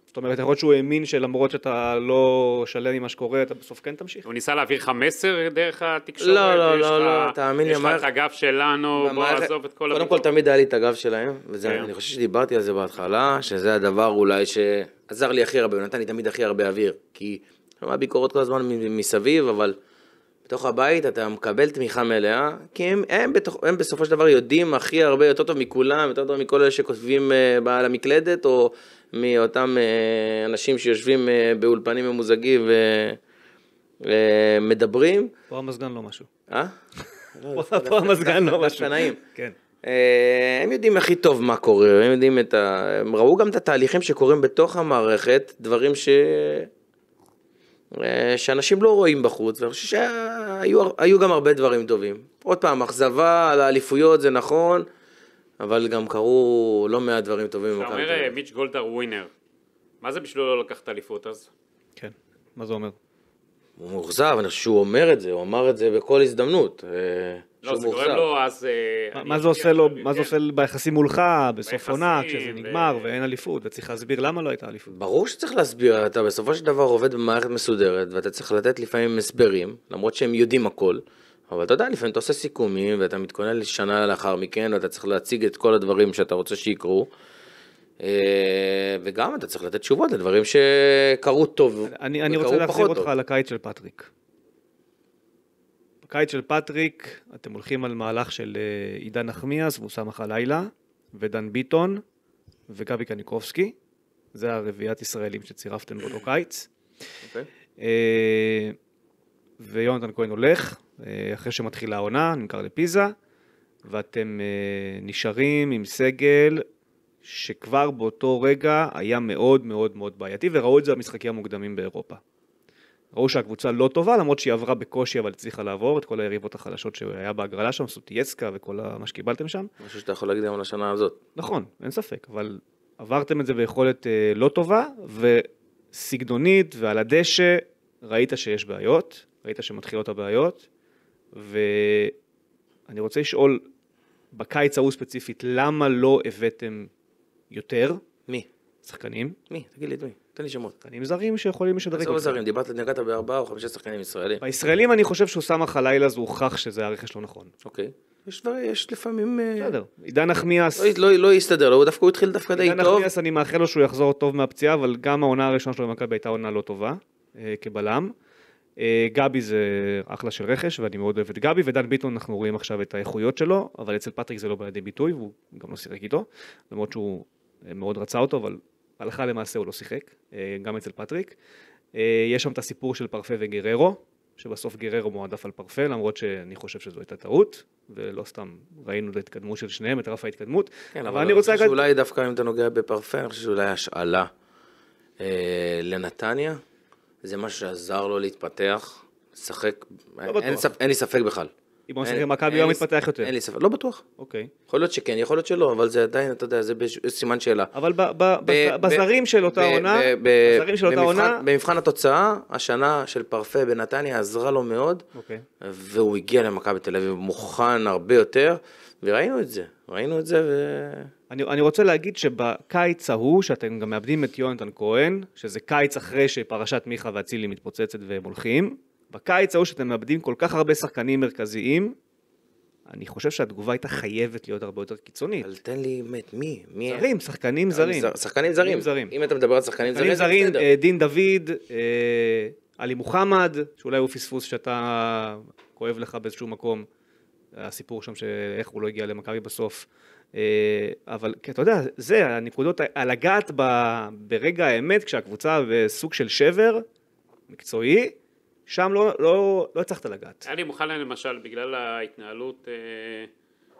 זאת אומרת, יכול להיות שהוא האמין שלמרות שאתה לא שלם עם מה שקורה, אתה בסוף כן תמשיך. הוא ניסה להעביר לך מסר דרך התקשורת? לא, לא, לא, לא, תאמין לי. יש לך את הגב שלנו, לא, בוא נעזוב את כל... קודם כל, תמיד היה לי את הגב שלהם, ואני כן. חושב שדיברתי על זה בהתחלה, שזה הדבר אולי שעזר לי הכי הרבה, הוא נתן לי תמיד הכי הרבה אוויר, כי... שמע לא, ביקורות כל הזמן מסביב, אבל... בתוך הבית אתה מקבל תמיכה מלאה, כי הם, הם, בתוך, הם בסופו של דבר יודעים הכי הרבה, יותר טוב מכולם, יותר טוב מכל אלה שכותבים אה, על המקלדת, או מאותם אה, אנשים שיושבים אה, באולפנים ממוזגים ומדברים. פה המזגן לא משהו. אה? פה המזגן לא משהו. כן. הם יודעים הכי טוב מה קורה, הם יודעים את ה... הם ראו גם את התהליכים שקורים בתוך המערכת, דברים ש... אה, שאנשים לא רואים בחוץ, ואני חושב שהיו גם הרבה דברים טובים. עוד פעם, אכזבה על האליפויות זה נכון, אבל גם קרו לא מעט דברים טובים. אתה אומר אה, מיץ' גולדהר ווינר, מה זה בשבילו לא לקחת אליפות אז? כן, מה זה אומר? הוא מאוכזב, אני חושב שהוא אומר את זה, הוא אמר את זה בכל הזדמנות. אה, לא, זה גורם לו, אז... אה, מה זה עושה לו, מה זה עושה ביחסים מולך, בסוף עונה, כשזה נגמר ואין אליפות, וצריך להסביר למה לא הייתה אליפות. ברור שצריך להסביר, אתה בסופו של דבר עובד במערכת מסודרת, ואתה צריך לתת לפעמים הסברים, למרות שהם יודעים הכל. אבל אתה יודע, לפעמים אתה עושה סיכומים, ואתה מתכונן לשנה לאחר מכן, ואתה צריך להציג את כל הדברים שאתה רוצה שיקרו. אה, וגם אתה צריך לתת תשובות לדברים שקרו טוב. אני, אני רוצה להחזיר אותך על הקיץ של פטריק. בקיץ של פטריק, אתם הולכים על מהלך של אה, עידן נחמיאס וסמך הלילה, ודן ביטון, וגבי קניקובסקי. זה הרביעיית ישראלים שצירפתם באותו קיץ. אוקיי. אה, ויונתן כהן הולך, אה, אחרי שמתחילה העונה, נמכר לפיזה, ואתם נשארים עם סגל שכבר באותו רגע היה מאוד מאוד מאוד בעייתי, וראו את זה במשחקים המוקדמים באירופה. ראו שהקבוצה לא טובה, למרות שהיא עברה בקושי, אבל הצליחה לעבור את כל היריבות החלשות שהיה בהגרלה שם, סוטייסקה וכל מה שקיבלתם שם. משהו שאתה יכול להגיד גם על השנה הזאת. נכון, אין ספק, אבל עברתם את זה ביכולת אה, לא טובה, וסגנונית ועל הדשא ראית שיש בעיות, ראית שמתחילות הבעיות, ואני רוצה לשאול, בקיץ ההוא ספציפית, למה לא הבאתם יותר? מי? שחקנים. מי? תגיד לי את מי. תן לי שמות. שחקנים זרים שיכולים לשדרג אותך. עזוב זרים, דיברת, נגעת בארבעה או חמישה שחקנים ישראלים. בישראלים אני חושב שאוסאמה חלילה זה הוכח שזה הרכש לא נכון. אוקיי. יש, דברים, יש לפעמים... אה, בסדר. עידן נחמיאס... לא, לא, לא יסתדר, לא הוא דווקא התחיל דווקא די טוב. עידן נחמיאס, אני מאחל לו שהוא יחזור טוב מהפציעה, אבל גם העונה הראשונה שלו במכבי הייתה עונה לא טובה, אה, כבלם. אה, גבי זה אחלה של רכש, ואני מאוד אוהב את גבי, ודן ביטון, אנחנו רואים עכשיו את האיכויות שלו, אבל אצל פטריק זה לא בידי ביטוי, והוא גם לא סירק איתו, למרות שהוא מאוד רצה אותו, אבל הלכה למעשה הוא לא שיחק, אה, גם אצל פטריק. אה, יש שם את הסיפור של פרפה וגררו, שבסוף גררו מועדף על פרפה, למרות שאני חושב שזו הייתה טעות, ולא סתם ראינו את ההתקדמות של שניהם, את רף ההתקדמות. כן, אבל, אבל אני רוצה... אולי שאולי דווקא אם אתה נוגע בפרפה, אני חושב שאולי השאלה אה, לנתניה, זה משהו שעזר לו להתפתח, לשחק, לא אין, אין, אין לי ספק בכלל. אם הוא משחק מכבי הוא לא מתפתח יותר. אין לי ספק, לא בטוח. אוקיי. יכול להיות שכן, יכול להיות שלא, אבל זה עדיין, אתה יודע, זה סימן שאלה. אבל בזרים של אותה עונה, בזרים של אותה עונה... במבחן התוצאה, השנה של פרפה בנתניה עזרה לו מאוד, אוקיי. והוא הגיע למכבי תל אביב מוכן הרבה יותר, וראינו את זה, ראינו את זה ו... אני, אני רוצה להגיד שבקיץ ההוא, שאתם גם מאבדים את יונתן כהן, שזה קיץ אחרי שפרשת מיכה ואצילי מתפוצצת והם הולכים, בקיץ ההוא שאתם מאבדים כל כך הרבה שחקנים מרכזיים, אני חושב שהתגובה הייתה חייבת להיות הרבה יותר קיצונית. אבל תן לי, באמת, מי? מי? זרים, אה, שחקנים זרים. שחקנים זרים. זרים. אם אתה מדבר על שחקנים זרים, זה בסדר. אה, דין דוד, אה, עלי מוחמד, שאולי הוא פספוס שאתה כואב לך באיזשהו מקום, הסיפור שם שאיך הוא לא הגיע למכבי בסוף. אבל אתה יודע, זה הנקודות, לגעת ברגע האמת, כשהקבוצה בסוג של שבר מקצועי, שם לא, לא, לא הצלחת לגעת. היה לי מוכן למשל, בגלל ההתנהלות אה,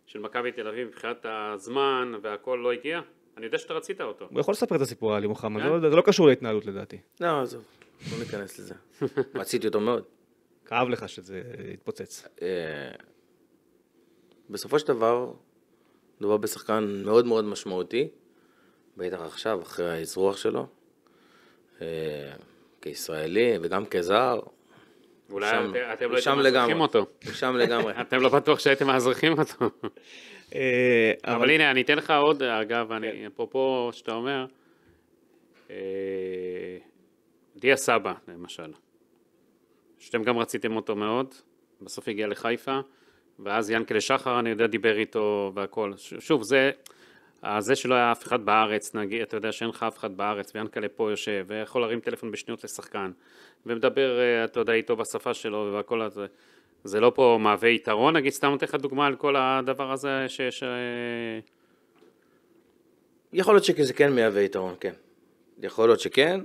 של מכבי תל אביב מבחינת הזמן והכל לא הגיע, אני יודע שאתה רצית אותו. הוא יכול לספר את הסיפור על מוחמד, כן? זה, לא, זה לא קשור להתנהלות לדעתי. לא, עזוב, לא ניכנס לזה. רציתי אותו מאוד. כאב לך שזה התפוצץ. אה, בסופו של דבר, מדובר בשחקן מאוד מאוד משמעותי, בטח עכשיו, אחרי האזרוח שלו, אה, כישראלי וגם כזר, אולי שם, אתם לא הייתם מאזרחים אותו. שם לגמרי. אתם לא בטוח שהייתם מאזרחים אותו. אה, אבל הנה, אני אתן לך עוד, אגב, כן. אפרופו שאתה אומר, אה, דיה סבא, למשל, שאתם גם רציתם אותו מאוד, בסוף הגיע לחיפה, ואז ינקלה שחר, אני יודע, דיבר איתו והכל. שוב, זה... אה, זה שלא היה אף אחד בארץ, נגיד, אתה יודע שאין לך אף אחד בארץ, ויאנקלה פה יושב, ויכול להרים טלפון בשניות לשחקן, ומדבר, אה, אתה יודע, איתו בשפה שלו, והכל הזה. זה לא פה מהווה יתרון, נגיד, סתם נותן לך דוגמה על כל הדבר הזה שיש... אה, יכול להיות שזה כן מהווה יתרון, כן. יכול להיות שכן.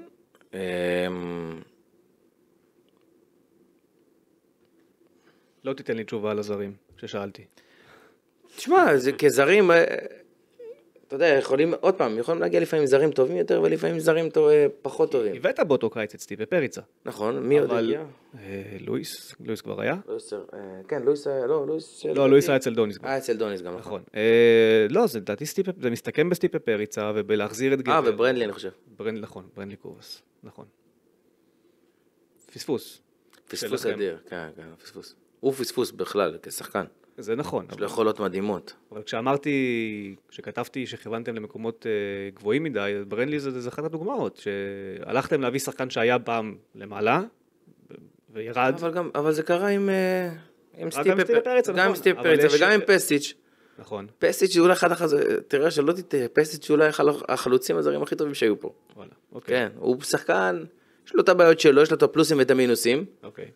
לא תיתן לי תשובה על הזרים ששאלתי. תשמע, זה כזרים, אתה יודע, יכולים, עוד פעם, יכולים להגיע לפעמים זרים טובים יותר ולפעמים זרים טוב, אה, פחות טובים. הבאת באותו קיץ את סטיבה פריצה. נכון, מי עוד הגיע? אה, לואיס, לואיס כבר היה? לואיס, אה, כן, לואיס, היה, לא, לואיס... לא, לואיס היה אצל דוניס היה אצל דוניס גם, נכון. נכון. לא, זה לדעתי סטיפה, זה מסתכם בסטיפה פריצה ובלהחזיר את גבר. אה, וברנדלי אני חושב. ברנדלי, נכון, ברנדלי קורבס, נכון. פספוס. פספוס אדיר, כן, כן, פספוס. הוא פספוס בכלל, כשחקן. זה נכון. יש לו אבל... יכולות מדהימות. אבל כשאמרתי, כשכתבתי שכיוונתם למקומות uh, גבוהים מדי, ברנלי זה, זה אחת הדוגמאות, שהלכתם להביא שחקן שהיה פעם למעלה, וירד. אבל, גם, אבל זה קרה עם, uh, עם סטיפה אה, פרץ, גם עם סטיפה פרץ, נכון. וגם יש... עם פסיץ'. נכון. פסיץ' אולי אחד החז... תראה שלא תטעה, פסיץ' אולי אחד החלוצים הזרים הכי טובים שהיו פה. וואלה, אוקיי. כן, הוא שחקן, יש לו את הבעיות שלו, יש לו את הפלוסים ואת המינוסים. אוקיי.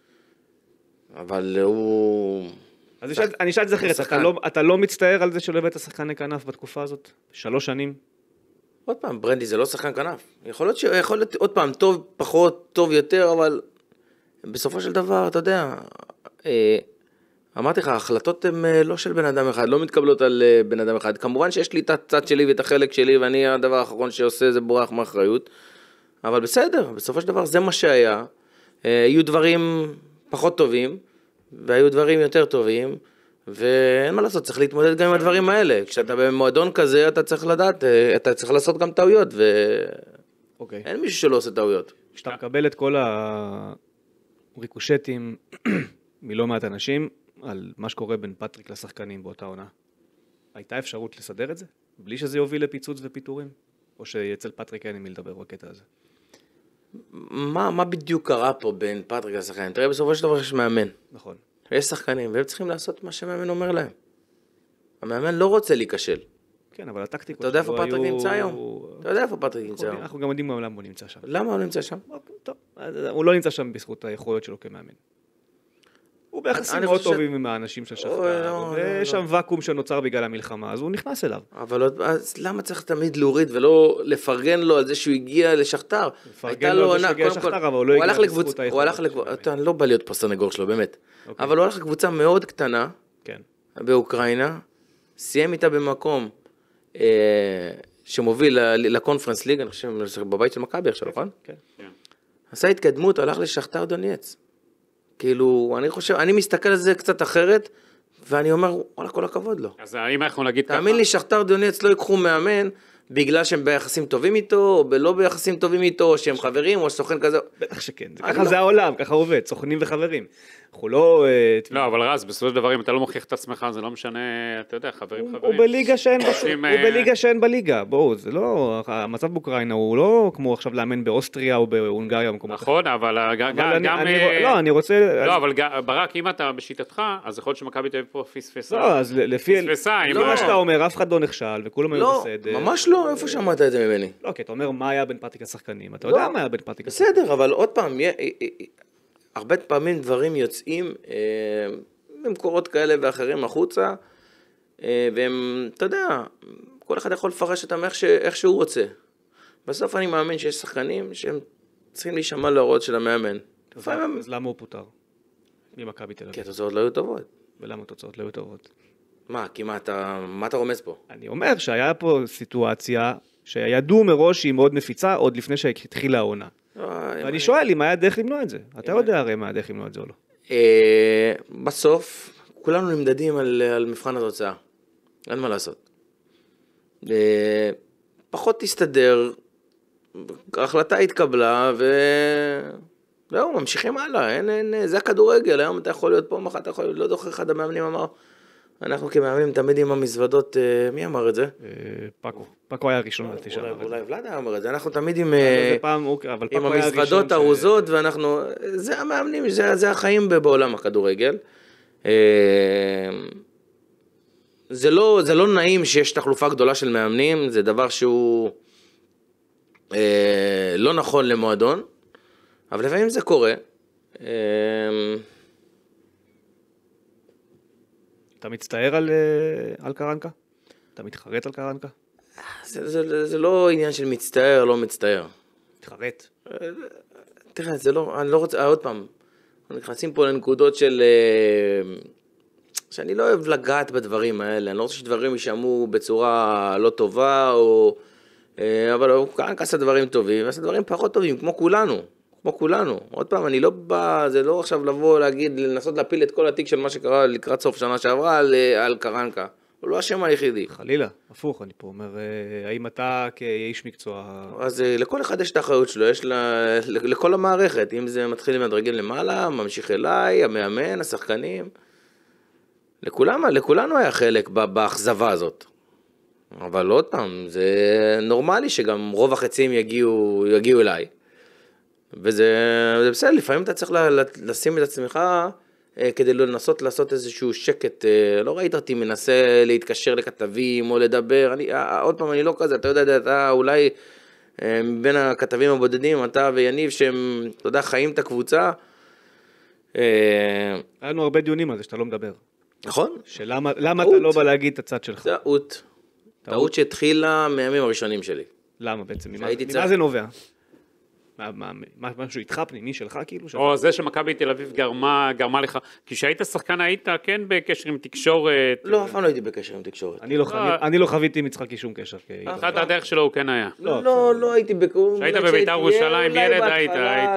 אבל הוא... אז אני אשאל את זה אחרת, לא- אתה לא מצטער על זה שלא הבאת שחקני כנף בתקופה הזאת? שלוש שנים? עוד פעם, ברנדי זה לא שחקן כנף. יכול להיות, ש... יכול להיות עוד פעם, טוב פחות, טוב יותר, אבל בסופו של דבר, אתה יודע, אה, אמרתי לך, ההחלטות הן אה, לא של בן אדם אחד, לא מתקבלות על אה, בן אדם אחד. כמובן שיש לי את הצד שלי ואת החלק שלי, ואני הדבר האחרון שעושה זה בורח מאחריות, אבל בסדר, בסופו של דבר זה מה שהיה. יהיו דברים פחות טובים. והיו דברים יותר טובים, ואין מה לעשות, צריך להתמודד גם עם הדברים האלה. כשאתה במועדון כזה, אתה צריך לדעת, אה, אתה צריך לעשות גם טעויות, ואין אוקיי. מישהו שלא עושה טעויות. כשאתה מקבל את כל הריקושטים מלא מעט אנשים, על מה שקורה בין פטריק לשחקנים באותה עונה, הייתה אפשרות לסדר את זה? בלי שזה יוביל לפיצוץ ופיטורים? או שאצל פטריק אין עם מי לדבר בקטע הזה? מה, מה בדיוק קרה פה בין פטריק לשחקנים? תראה, בסופו של דבר יש מאמן. נכון. יש שחקנים, והם צריכים לעשות מה שהמאמן אומר להם. המאמן לא רוצה להיכשל. כן, אבל הטקטיקות אתה יודע איפה פטריק נמצא היום? הוא... אתה יודע איפה פטריק נמצא היום. אנחנו גם יודעים למה הוא נמצא שם. למה הוא נמצא שם? אוקיי, טוב, הוא לא נמצא שם בזכות היכולות שלו כמאמן. הוא ביחסים מאוד טובים עם האנשים של שחקן, לא, ויש לא, לא, שם ואקום שנוצר בגלל המלחמה, אז הוא נכנס אליו. אבל אז למה צריך תמיד להוריד ולא לפרגן לו על זה שהוא הגיע לשכתר? לפרגן לו על זה שהוא הגיע לשכתר, אבל הוא לא הגיע לזכות היכולת אני לא בא להיות פה סנגור שלו, באמת. אוקיי. אבל הוא הלך לקבוצה מאוד קטנה, כן. באוקראינה, סיים איתה במקום. אה, שמוביל לקונפרנס ליג, אני חושב, בבית של מכבי עכשיו, נכון? כן. כן. עשה התקדמות, הלך לשכתר דונייץ. כאילו, אני חושב, אני מסתכל על זה קצת אחרת, ואני אומר, וואלה, כל הכבוד לו. אז האם אנחנו נגיד תאמין ככה? תאמין לי, שכתר דונייץ לא ייקחו מאמן בגלל שהם ביחסים טובים איתו, או לא ביחסים טובים איתו, או שהם חברים, או סוכן כזה. בטח שכן, ככה לא- זה העולם, ככה עובד, סוכנים וחברים. אנחנו לא... אה, לא, אבל רז, בסופו של דברים, אתה לא מוכיח את עצמך, זה לא משנה, אתה יודע, חברים חברים. הוא בליגה שאין הוא אה, בליגה שאין בליגה, בואו, זה לא... המצב באוקראינה הוא לא כמו עכשיו לאמן באוסטריה או בהונגריה במקומות נכון, אבל גם... אה, לא, אני רוצה... לא, אבל ברק, אם אתה בשיטתך, אז יכול להיות שמכבי תל אביב פה פספסה. לא, אז לפי... פספסה, אם... לא מה לא- שאתה אומר, אף אחד לא נכשל, וכולם היו לא, בסדר. לא, ממש לא. לא, איפה שמעת את זה ממני? לא, כי אוקיי, אתה אומר מה היה בין פרטיק לשחקנים, אתה לא. יודע מה היה בין פרטיק לשחקנים. בסדר, אבל עוד פעם, הרבה פעמים דברים יוצאים אה, ממקורות כאלה ואחרים החוצה, אה, והם, אתה יודע, כל אחד יכול לפרש אותם איך שהוא רוצה. בסוף אני מאמין שיש שחקנים שהם צריכים להישמע להוראות של המאמן. אז, למה הוא פוטר? ממכבי תל אביב. כי התוצאות לא היו טובות. ולמה התוצאות לא היו טובות? מה, כי מה אתה, מה אתה רומז פה? אני אומר שהיה פה סיטואציה שידעו מראש שהיא מאוד נפיצה עוד לפני שהתחילה העונה. אה, ואני שואל אם היה דרך למנוע את זה. אתה יודע הרי מה הדרך למנוע את זה או לא. אה, בסוף, כולנו נמדדים על, על מבחן התוצאה. אין מה לעשות. אה, פחות תסתדר, ההחלטה התקבלה, ו... זהו, ממשיכים הלאה, אין, אין, זה הכדורגל, היום אתה יכול להיות פה, מחר אתה יכול להיות, לא זוכר, אחד המאמנים אמר, אנחנו כמאמנים תמיד עם המזוודות, אה, מי אמר את זה? אה, פאקו, פאקו היה הראשון לדעתי שאמר את זה. אולי ולאדה את זה, אנחנו תמיד עם אה, אוקיי, המזוודות ארוזות, ואנחנו, זה המאמנים, זה החיים בעולם הכדורגל. זה לא, זה לא נעים שיש תחלופה גדולה של מאמנים, זה דבר שהוא אה, לא נכון למועדון, אבל לפעמים זה קורה. אה, אתה מצטער על, אה, על קרנקה? אתה מתחרט על קרנקה? זה, זה, זה זה לא עניין של מצטער, לא מצטער. מתחרט. תראה, זה לא, אני לא רוצה, אה, עוד פעם, אנחנו נכנסים פה לנקודות של... אה, שאני לא אוהב לגעת בדברים האלה, אני לא רוצה שדברים יישמעו בצורה לא טובה, או... אבל הוא קרנקה עשה דברים טובים, עשה דברים פחות טובים, כמו כולנו. כמו כולנו. עוד פעם, אני לא בא, זה לא עכשיו לבוא להגיד, לנסות להפיל את כל התיק של מה שקרה לקראת סוף שנה שעברה על, אה, על קרנקה. הוא לא השם היחידי. חלילה, הפוך, אני פה אומר, אה, האם אתה כאיש מקצוע... אז אה, לכל אחד יש את האחריות שלו, יש לה, לכל המערכת, אם זה מתחיל עם הדרגים למעלה, ממשיך אליי, המאמן, השחקנים. לכולם, לכולנו היה חלק באכזבה הזאת. אבל עוד פעם, זה נורמלי שגם רוב החצים יגיעו, יגיעו אליי. וזה בסדר, לפעמים אתה צריך לשים את עצמך אה, כדי לנסות לעשות איזשהו שקט. אה, לא ראית אותי מנסה להתקשר לכתבים או לדבר. אני, אה, עוד פעם, אני לא כזה, אתה יודע, אתה אולי מבין הכתבים הבודדים, אתה ויניב, שהם, אתה יודע, חיים את הקבוצה. היה לנו הרבה דיונים על זה שאתה לא מדבר. נכון. שלמה אתה לא בא להגיד את הצד שלך? טעות. טעות שהתחילה מהימים הראשונים שלי. למה בעצם? ממה, זה נובע? משהו איתך פנימי שלך כאילו? או זה שמכבי תל אביב גרמה, לך, כי כשהיית שחקן היית כן בקשר עם תקשורת. לא, אף פעם לא הייתי בקשר עם תקשורת. אני לא חוויתי לא. לא עם יצחקי שום קשר. אחת הדרך שלו הוא כן היה. לא, לא, לא הייתי בקום. כשהיית בביתר ירושלים, ילד היית, היית.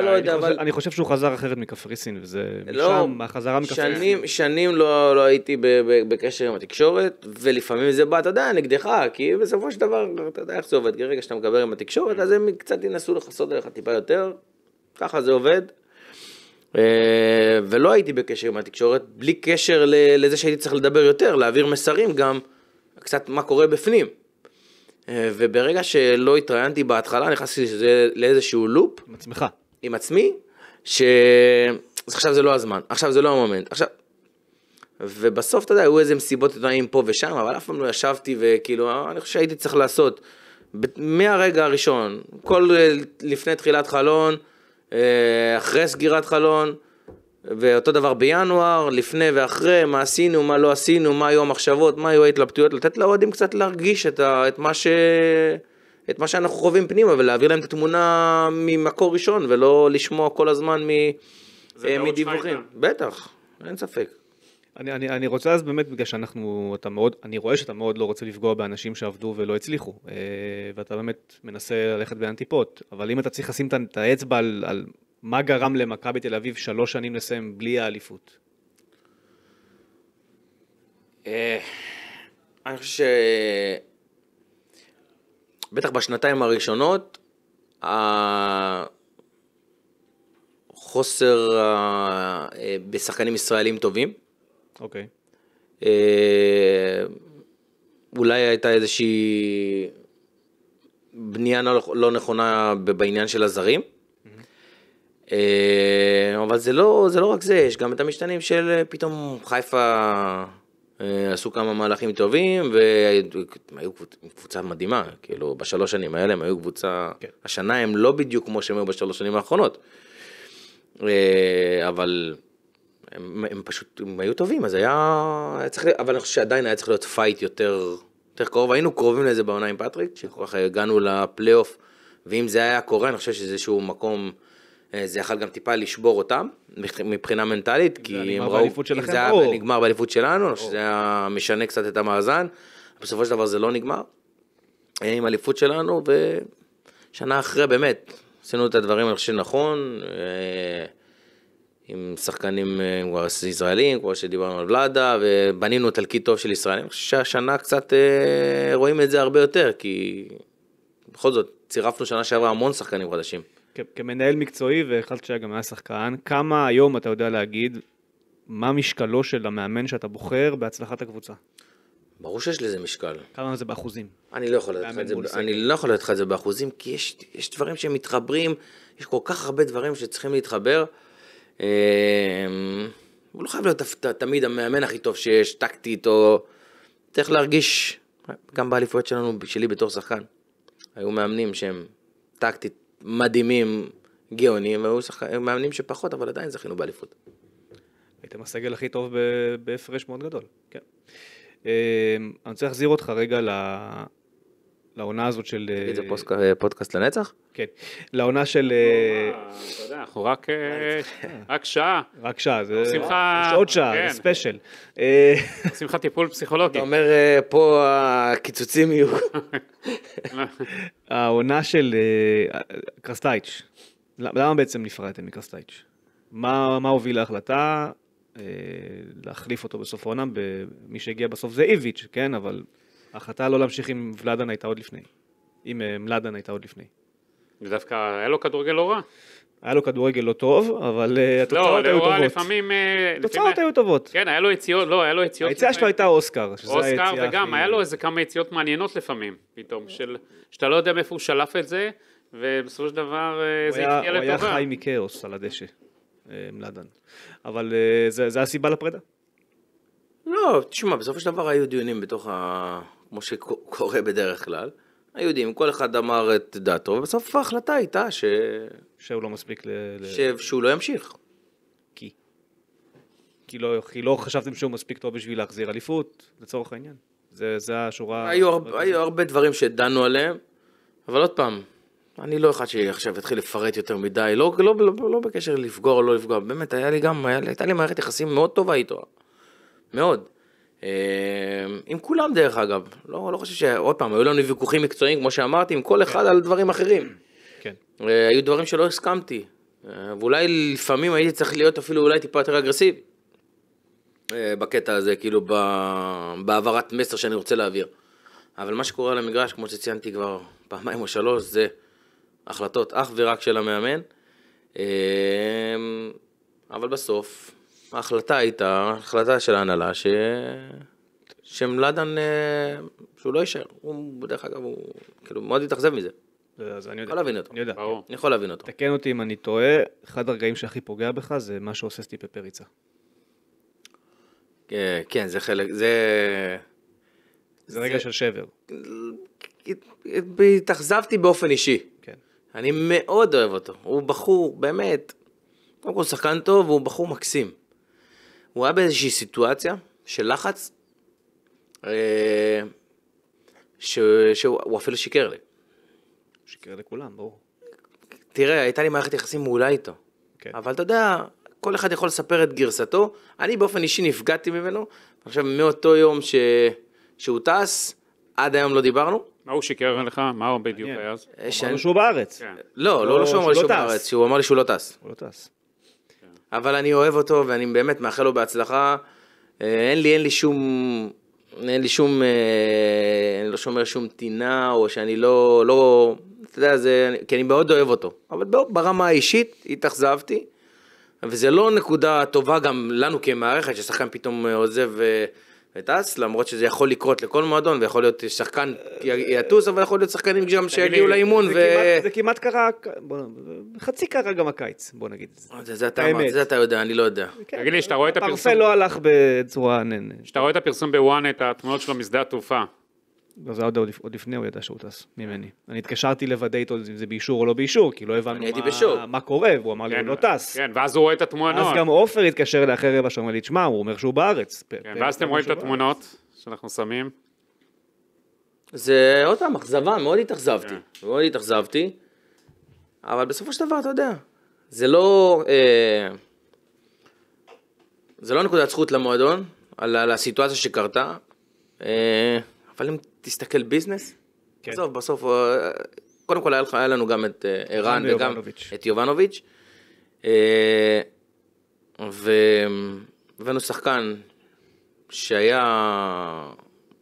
אני חושב שהוא חזר אחרת מקפריסין, וזה משם, החזרה מקפריסין. שנים לא הייתי בקשר עם התקשורת, ולפעמים זה בא, אתה יודע, נגדך, כי בסופו של דבר, אתה יודע איך זה עובד, כי ברגע שאתה מקבל עם התקשורת, אז הם קצת ינסו לחסות עליך טיפה יותר, ככה זה עובד. אה, ולא הייתי בקשר עם התקשורת, בלי קשר לזה שהייתי צריך לדבר יותר, להעביר מסרים גם קצת מה קורה בפנים. אה, וברגע שלא התראיינתי בהתחלה, נכנסתי לאיזשהו לופ. עם עצמך. עם עצמי, ש... אז עכשיו זה לא הזמן, עכשיו זה לא המומנט, עכשיו... ובסוף, אתה יודע, היו איזה מסיבות עיתונאים פה ושם, אבל אף פעם לא ישבתי, וכאילו, אה, אני חושב שהייתי צריך לעשות. מהרגע הראשון, כל אה, לפני תחילת חלון, אה, אחרי סגירת חלון, ואותו דבר בינואר, לפני ואחרי, מה עשינו, מה לא עשינו, מה היו המחשבות, מה היו ההתלבטויות, לתת לאוהדים קצת להרגיש את, ה, את, מה ש, את מה שאנחנו חווים פנימה, ולהעביר להם את התמונה ממקור ראשון, ולא לשמוע כל הזמן מ, אה, מדיווחים. בטח, אין ספק. אני, אני, אני רוצה אז באמת, בגלל שאנחנו, אתה מאוד, אני רואה שאתה מאוד לא רוצה לפגוע באנשים שעבדו ולא הצליחו, אה, ואתה באמת מנסה ללכת בין הטיפות, אבל אם אתה צריך לשים את האצבע על, על מה גרם למכבי תל אביב שלוש שנים לסיים בלי האליפות? אה, אני חושב ש... בטח בשנתיים הראשונות, החוסר אה, בשחקנים ישראלים טובים. אוקיי. Okay. אה, אולי הייתה איזושהי בנייה לא, לא נכונה בעניין של הזרים. אה, אבל זה לא, זה לא רק זה, יש גם את המשתנים של אה, פתאום חיפה עשו כמה מהלכים טובים, והיו קבוצה מדהימה, כאילו בשלוש שנים האלה הם היו קבוצה, כן. השנה הם לא בדיוק כמו שהם היו בשלוש שנים האחרונות. אבל הם, הם פשוט, הם היו טובים, אז היה, היה צריך, אבל אני חושב שעדיין היה צריך להיות פייט יותר, יותר קרוב, היינו קרובים לזה בעונה עם פטריק, שכל כך הגענו לפלייאוף, ואם זה היה קורה, אני חושב שזה שאיזשהו מקום, אה, זה יכל גם טיפה לשבור אותם, מבחינה מנטלית, כי הם ראו, אם זה היה נגמר באליפות שלנו, או... שזה היה משנה קצת את המאזן, בסופו של דבר זה לא נגמר, עם אליפות שלנו, ושנה אחרי באמת, עשינו את הדברים, אני חושב, נכון, עם שחקנים אה, ישראלים, כמו שדיברנו על ולאדה, ובנינו תלקיט טוב של ישראלים. אני חושב שהשנה קצת אה, רואים את זה הרבה יותר, כי בכל זאת, צירפנו שנה שעברה המון שחקנים חדשים. כמנהל מקצועי, שהיה גם היה שחקן, כמה היום אתה יודע להגיד מה משקלו של המאמן שאתה בוחר בהצלחת הקבוצה? ברור שיש לזה משקל. כמה זה באחוזים? אני לא יכול לתת לך לא יכול את זה באחוזים, כי יש, יש דברים שמתחברים, יש כל כך הרבה דברים שצריכים להתחבר. אמ, הוא לא חייב להיות תמיד המאמן הכי טוב שיש, טקטית, או... צריך להרגיש, גם באליפויות שלנו, שלי בתור שחקן, היו מאמנים שהם טקטית מדהימים, גאונים, והיו שחק... מאמנים שפחות, אבל עדיין זכינו באליפות. הייתם הסגל הכי טוב בהפרש מאוד גדול, כן. אמ, אני רוצה להחזיר אותך רגע לעונה הזאת של... תגיד, זה אה, אה, פודקאסט לנצח? כן, לעונה של... אה, אתה יודע, אנחנו רק שעה. רק שעה, זה שמחה... עוד שעה, זה ספיישל. כן. שמחה טיפול פסיכולוגי. אתה אומר, פה הקיצוצים יהיו. העונה של קרסטייץ', למה בעצם נפרדתם מקרסטייץ'? מה הוביל להחלטה להחליף אותו בסוף העונה? מי שהגיע בסוף זה איביץ', כן, אבל... ההחלטה לא להמשיך עם ולאדן הייתה עוד לפני. עם אה, מלאדן הייתה עוד לפני. ודווקא היה לו כדורגל לא רע. היה לו כדורגל לא טוב, אבל אה, לא, התוצאות היו טובות. לא, לפעמים... התוצאות היו טובות. כן, היה לו יציאות, לא, היה לו יציאות... היציאה שלו הייתה אוסקר, שזה אוסקר, וגם, היה לו איזה כמה יציאות מעניינות לפעמים, פתאום, של, שאתה לא יודע מאיפה הוא שלף את זה, ובסופו של דבר זה היה, התחיל לטובה. הוא לתובה. היה חי מכאוס על הדשא, מלאדן. אבל זה, זה הסיבה לפרידה. לא, תשמע, בסופו של דבר היו דיונים בתוך ה... כמו שקורה בדרך כלל. היהודים, כל אחד אמר את דעתו, ובסוף ההחלטה הייתה ש... שהוא לא מספיק ל... ש... שהוא לא ימשיך. כי? כי לא, כי לא חשבתם שהוא מספיק טוב בשביל להחזיר אליפות, לצורך העניין. זה, זה השורה... היו, הרבה, היו הרבה דברים שדנו עליהם, אבל עוד פעם, אני לא אחד שעכשיו יתחיל לפרט יותר מדי, לא, לא, לא, לא בקשר לפגוע או לא לפגוע, באמת, היה לי גם, היה, הייתה לי מערכת יחסים מאוד טובה איתו. מאוד. אה, עם כולם דרך אגב, לא, לא חושב שעוד פעם, היו לנו ויכוחים מקצועיים, כמו שאמרתי, עם כל אחד כן. על דברים אחרים. כן. אה, היו דברים שלא הסכמתי, אה, ואולי לפעמים הייתי צריך להיות אפילו אולי טיפה יותר אגרסיבי בקטע הזה, כאילו בהעברת מסר שאני רוצה להעביר. אבל מה שקורה על המגרש, כמו שציינתי כבר פעמיים או שלוש, זה החלטות אך ורק של המאמן. אבל בסוף, ההחלטה הייתה, החלטה של ההנהלה, ש... שמלאדן, אה, שהוא לא יישאר, הוא, בדרך אגב, הוא כאילו מאוד התאכזב מזה. לא, לא, אז אני יודע. יכול להבין אותו. אני יודע. ברור. אני יכול להבין אותו. תקן אותי אם אני טועה, אחד הרגעים שהכי פוגע בך זה מה שעושה סטיפה פריצה. אה, כן, זה חלק, זה... זה רגע של שבר. התאכזבתי באופן אישי. כן. אני מאוד אוהב אותו. הוא בחור, באמת, קודם כל שחקן טוב, הוא בחור מקסים. הוא היה באיזושהי סיטואציה של לחץ, אה, ש... שהוא אפילו שיקר לי. שיקר לכולם, ברור. תראה, הייתה לי מערכת יחסים מעולה איתו. כן. אבל אתה יודע, כל אחד יכול לספר את גרסתו. אני באופן אישי נפגעתי ממנו. עכשיו, מאותו יום ש... שהוא טס, עד היום לא דיברנו. מה הוא שיקר לך? מה הוא בדיוק היה אז? הוא אה, אמר לו שהוא בארץ. כן. לא, לא, לא שהוא לא אמר לי שהוא לא בארץ, שהוא אמר לי שהוא לא טס. הוא לא טס. אבל אני אוהב אותו ואני באמת מאחל לו בהצלחה. אה, אין לי, אין לי שום, אין לי שום, אה, אני לא שומר שום טינה, או שאני לא, לא, אתה יודע, זה, כי אני מאוד אוהב אותו. אבל ברמה האישית התאכזבתי, וזה לא נקודה טובה גם לנו כמערכת, ששחקן פתאום אה, עוזב וטס, למרות שזה יכול לקרות לכל מועדון, ויכול להיות שחקן יטוס, אבל יכול להיות שחקנים גם שיגיעו לאימון. זה, כמעט, קרה, חצי קרה גם הקיץ, בוא נגיד. אה, זה, אתה, יודע, אני לא יודע. כן, תגיד לי, שאתה רואה את הפרסום... פרסה לא הלך בצורה... שאתה רואה את הפרסום בוואן, את התמונות שלו משדה התעופה, לא, זה היה עוד, עוד לפני, הוא ידע שהוא טס ממני. אני התקשרתי לוודא איתו אם זה באישור או לא באישור, כי לא הבנו מה, מה קורה, והוא אמר כן, לי, הוא לא טס. כן, ואז הוא רואה את התמונות. אז גם עופר התקשר אליי רבע שעה, לי, תשמע, הוא אומר שהוא בארץ. כן, ואז אתם רואים את התמונות שאנחנו שמים. זה עוד פעם, אכזבה, מאוד התאכזבתי. כן. מאוד התאכזבתי, אבל בסופו של דבר, אתה יודע, זה לא... אה, זה לא נקודת זכות למועדון, על על הסיטואציה שקרתה. אה, אבל הם תסתכל ביזנס, כן. בסוף, בסוף, אה, קודם כל היה, לך, היה לנו גם את אה, ערן וגם יובנוביץ'. את יובנוביץ'. אה, והבאנו שחקן שהיה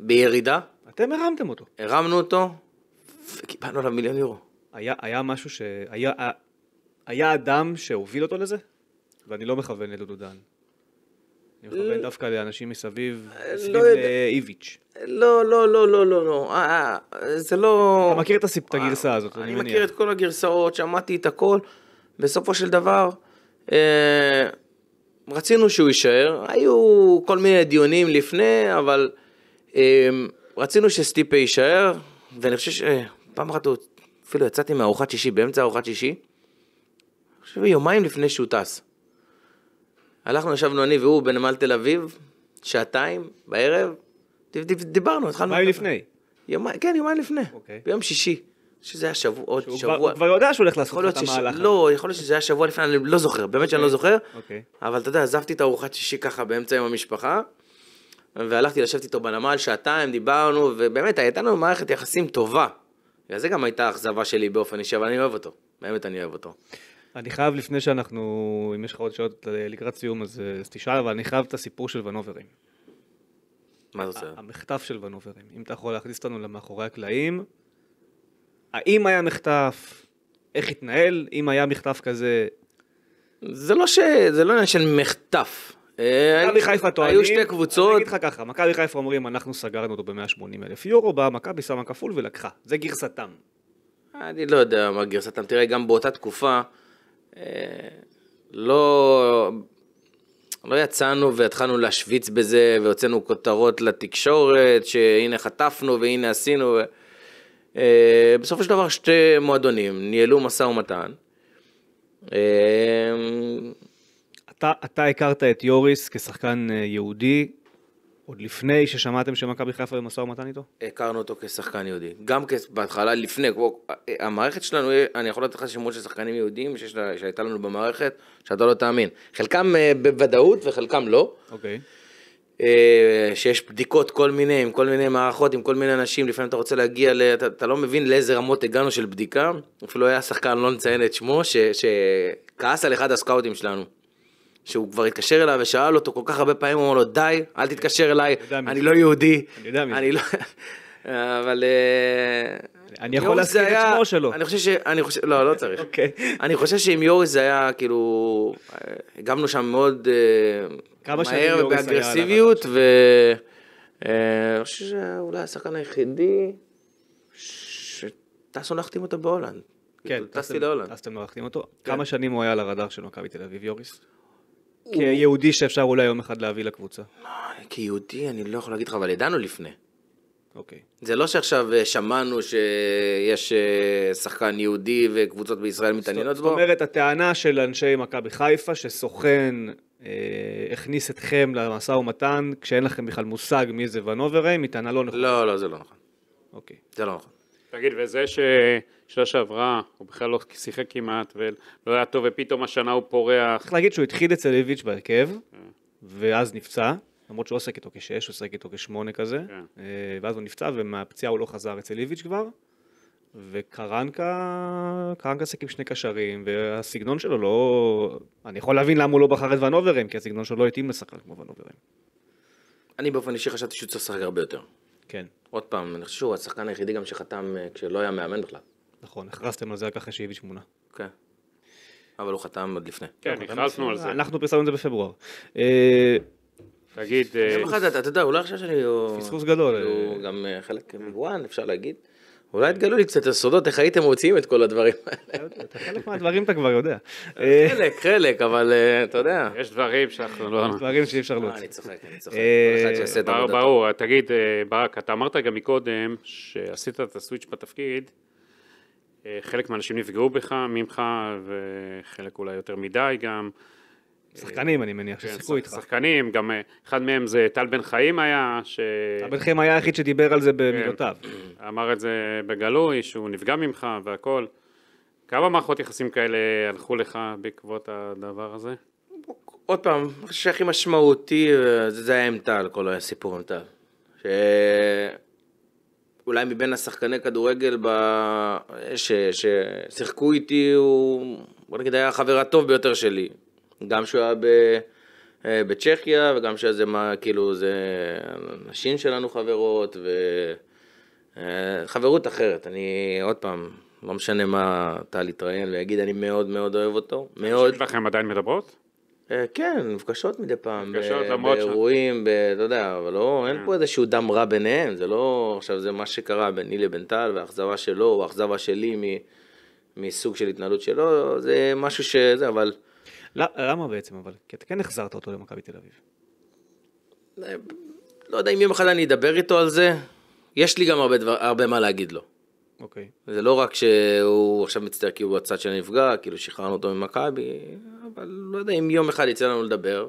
בירידה. אתם הרמתם אותו. הרמנו אותו, וקיבלנו עליו מיליון יורו. היה, היה משהו ש... היה, היה אדם שהוביל אותו לזה? ואני לא מכוון לדודו דן. אני מכוון דווקא לאנשים מסביב, אה, סביב לא איביץ'. לא, לא, לא, לא, לא, לא. אה, אה, זה לא... אתה מכיר את הגרסה הזאת, אני מניח. אני מכיר את כל הגרסאות, שמעתי את הכל. בסופו של דבר, רצינו שהוא יישאר. היו כל מיני דיונים לפני, אבל רצינו שסטיפה יישאר, ואני חושב שפעם אחת הוא... אפילו יצאתי מארוחת שישי, באמצע ארוחת שישי. אני חושב יומיים לפני שהוא טס. הלכנו, ישבנו אני והוא בנמל תל אביב, שעתיים בערב, דיברנו, התחלנו... יומיים לפני. יומיים, כן, יומיים לפני. אוקיי. ביום שישי. שזה היה שבוע, עוד שבוע. הוא כבר יודע שהוא הולך לעשות את המהלך. לא, יכול להיות שזה היה שבוע לפני, אני לא זוכר, באמת שאני לא אוקיי, זוכר. אוקיי. אבל אתה יודע, עזבתי את הארוחת שישי ככה באמצע עם המשפחה, והלכתי לשבת איתו בנמל שעתיים, דיברנו, ובאמת, הייתה לנו מערכת יחסים טובה. וזה גם הייתה האכזבה שלי באופן אישי, אבל אני אוהב אותו. באמת אני אוהב אותו. אני חייב לפני שאנחנו, אם יש לך עוד שאלות לקראת סיום אז, תשאל, אבל אני חייב את הסיפור של ונוברים. מה זה? המחטף של ונוברים. אם אתה יכול להכניס אותנו למאחורי הקלעים, האם היה מחטף, איך התנהל, אם היה מחטף כזה... זה לא ש... זה לא עניין של מחטף. אה, מכבי חיפה טוענים, היו שתי קבוצות. אני אגיד לך ככה, מכבי חיפה אומרים, אנחנו סגרנו אותו ב-180 אלף יורו, באה מכבי שמה כפול ולקחה. זה גרסתם. אני לא יודע מה גרסתם. תראה, גם באותה תקופה, אה, לא, לא יצאנו והתחלנו להשוויץ בזה והוצאנו כותרות לתקשורת שהנה חטפנו והנה עשינו. אה, בסופו של דבר שתי מועדונים ניהלו משא ומתן. אה, אתה, אתה הכרת את יוריס כשחקן יהודי, עוד לפני ששמעתם שמכבי חיפה במשא ומתן איתו? הכרנו אותו כשחקן יהודי. גם בהתחלה, לפני, כמו... אה, המערכת שלנו, אה, אני יכול לתת לך שמות של שחקנים יהודים שיש, שהייתה לנו במערכת, שאתה לא תאמין. חלקם אה, בוודאות וחלקם לא. אוקיי. Okay. שיש בדיקות כל מיני, עם כל מיני מערכות, עם כל מיני אנשים, לפעמים אתה רוצה להגיע, ל... אתה, אתה לא מבין לאיזה רמות הגענו של בדיקה. אפילו היה שחקן, לא נציין את שמו, ש... שכעס על אחד הסקאוטים שלנו. שהוא כבר התקשר אליו ושאל אותו כל כך הרבה פעמים, הוא אמר לו, די, אל תתקשר אליי, אני לא יהודי. אני יודע מי. לא- אבל... אה, אני יכול להזכיר את שמו שלו. אני חושב ש... אני חושב... לא, לא צריך. אוקיי. אני חושב שעם יוריס זה היה כאילו... הגבנו אה, שם מאוד אה, מהר ובאגרסיביות, ו... אני חושב שאולי השחקן היחידי שטסנו להחתים אותו בהולנד. כן, כאילו, טסתם להחתים אותו. כן. כמה שנים הוא היה על הרדאר של מכבי תל אביב, יוריס? כיהודי שאפשר אולי יום אחד להביא לקבוצה. כיהודי אני לא יכול להגיד לך, אבל ידענו לפני. אוקיי. זה לא שעכשיו אה, שמענו שיש אה, שחקן יהודי וקבוצות בישראל מתעניינות בו. זאת אומרת, הטענה של אנשי מכבי חיפה שסוכן אה, הכניס אתכם למשא ומתן כשאין לכם בכלל מושג מי זה ונוברי, היא טענה לא נכונה. לא, לא, זה לא נכון. אוקיי. זה לא נכון. תגיד, וזה ש... שנה שעברה הוא בכלל לא שיחק כמעט ולא היה טוב ופתאום השנה הוא פורח. צריך להגיד שהוא התחיל אצל איביץ' בהרכב כן. ואז נפצע, למרות שהוא לא שיחק איתו כשש, הוא שיחק איתו כשמונה כזה, כן. אה, ואז הוא נפצע ומהפציעה הוא לא חזר אצל איביץ' כבר. וקרנקה, קרנקה שיחק עם שני קשרים, והסגנון שלו לא... אני יכול להבין למה הוא לא בחר את ונוברם, כי הסגנון שלו לא התאים לשחקן כמו ונוברם. אני באופן אישי חשבתי שהוא צריך לשחק הרבה יותר. כן. עוד פעם, אני חושב שהוא השחקן היחידי גם שחתם אה, כשלא היה מאמן בכלל. נכון, הכרזתם על זה רק אחרי שהביא שמונה. כן. אבל הוא חתם עוד לפני. כן, נכנסנו לא, על זה. אנחנו פרסמנו את זה בפברואר. אה, תגיד... אה, אתה יודע, אולי עכשיו שאני... פספוס גדול. הוא אה, גם חלק מבואן, כן. אפשר להגיד. אולי תגלו לי קצת הסודות, איך הייתם מוציאים את כל הדברים האלה. חלק מהדברים אתה כבר יודע. חלק, חלק, אבל אתה יודע. יש דברים שאנחנו לא... יש דברים שאי אפשר להוציא. אני צוחק, אני צוחק. ברור, תגיד, ברק, אתה אמרת גם מקודם שעשית את הסוויץ' בתפקיד. חלק מהאנשים נפגעו בך, ממך, וחלק אולי יותר מדי גם. שחקנים, אני מניח, כן, ששיחקו איתך. שחקנים, גם אה, אחד מהם זה טל בן חיים היה, ש... טל בן חיים היה היחיד שדיבר על זה במילותיו. כן. אמר את זה בגלוי, שהוא נפגע ממך והכל. כמה מערכות יחסים כאלה הלכו לך בעקבות הדבר הזה? עוד פעם, מה שהכי משמעותי אה, זה היה עם טל, כל הסיפור עם טל. אולי מבין השחקני כדורגל ב... ש... ששיחקו איתי, הוא בוא נגיד היה החבר הטוב ביותר שלי. גם שהוא היה ב... אה, בצ'כיה, וגם שזה מה, כאילו, זה נשים שלנו חברות, וחברות אה, אחרת. אני, עוד פעם, לא משנה מה טל יתראיין ויגיד, אני מאוד מאוד אוהב אותו. מאוד. יש לכם עדיין מדברות? אה, כן, נפגשות מדי פעם, נפגשות אה, למרות באירועים, ב, לא יודע, אבל לא, אין אה. פה איזשהו דם רע ביניהם, זה לא, עכשיו זה מה שקרה ביני לבין טל, והאכזבה שלו, או האכזבה שלי מ, מסוג של התנהלות שלו, זה משהו שזה, אבל... לא, למה בעצם אבל? כי אתה כן החזרת אותו למכבי תל אביב. לא יודע אם יום אחד אני אדבר איתו על זה, יש לי גם הרבה, דבר, הרבה מה להגיד לו. אוקיי. Okay. זה לא רק שהוא עכשיו מצטער כי הוא בצד של הנפגע, כאילו שחררנו אותו ממכבי, אבל לא יודע אם יום אחד יצא לנו לדבר,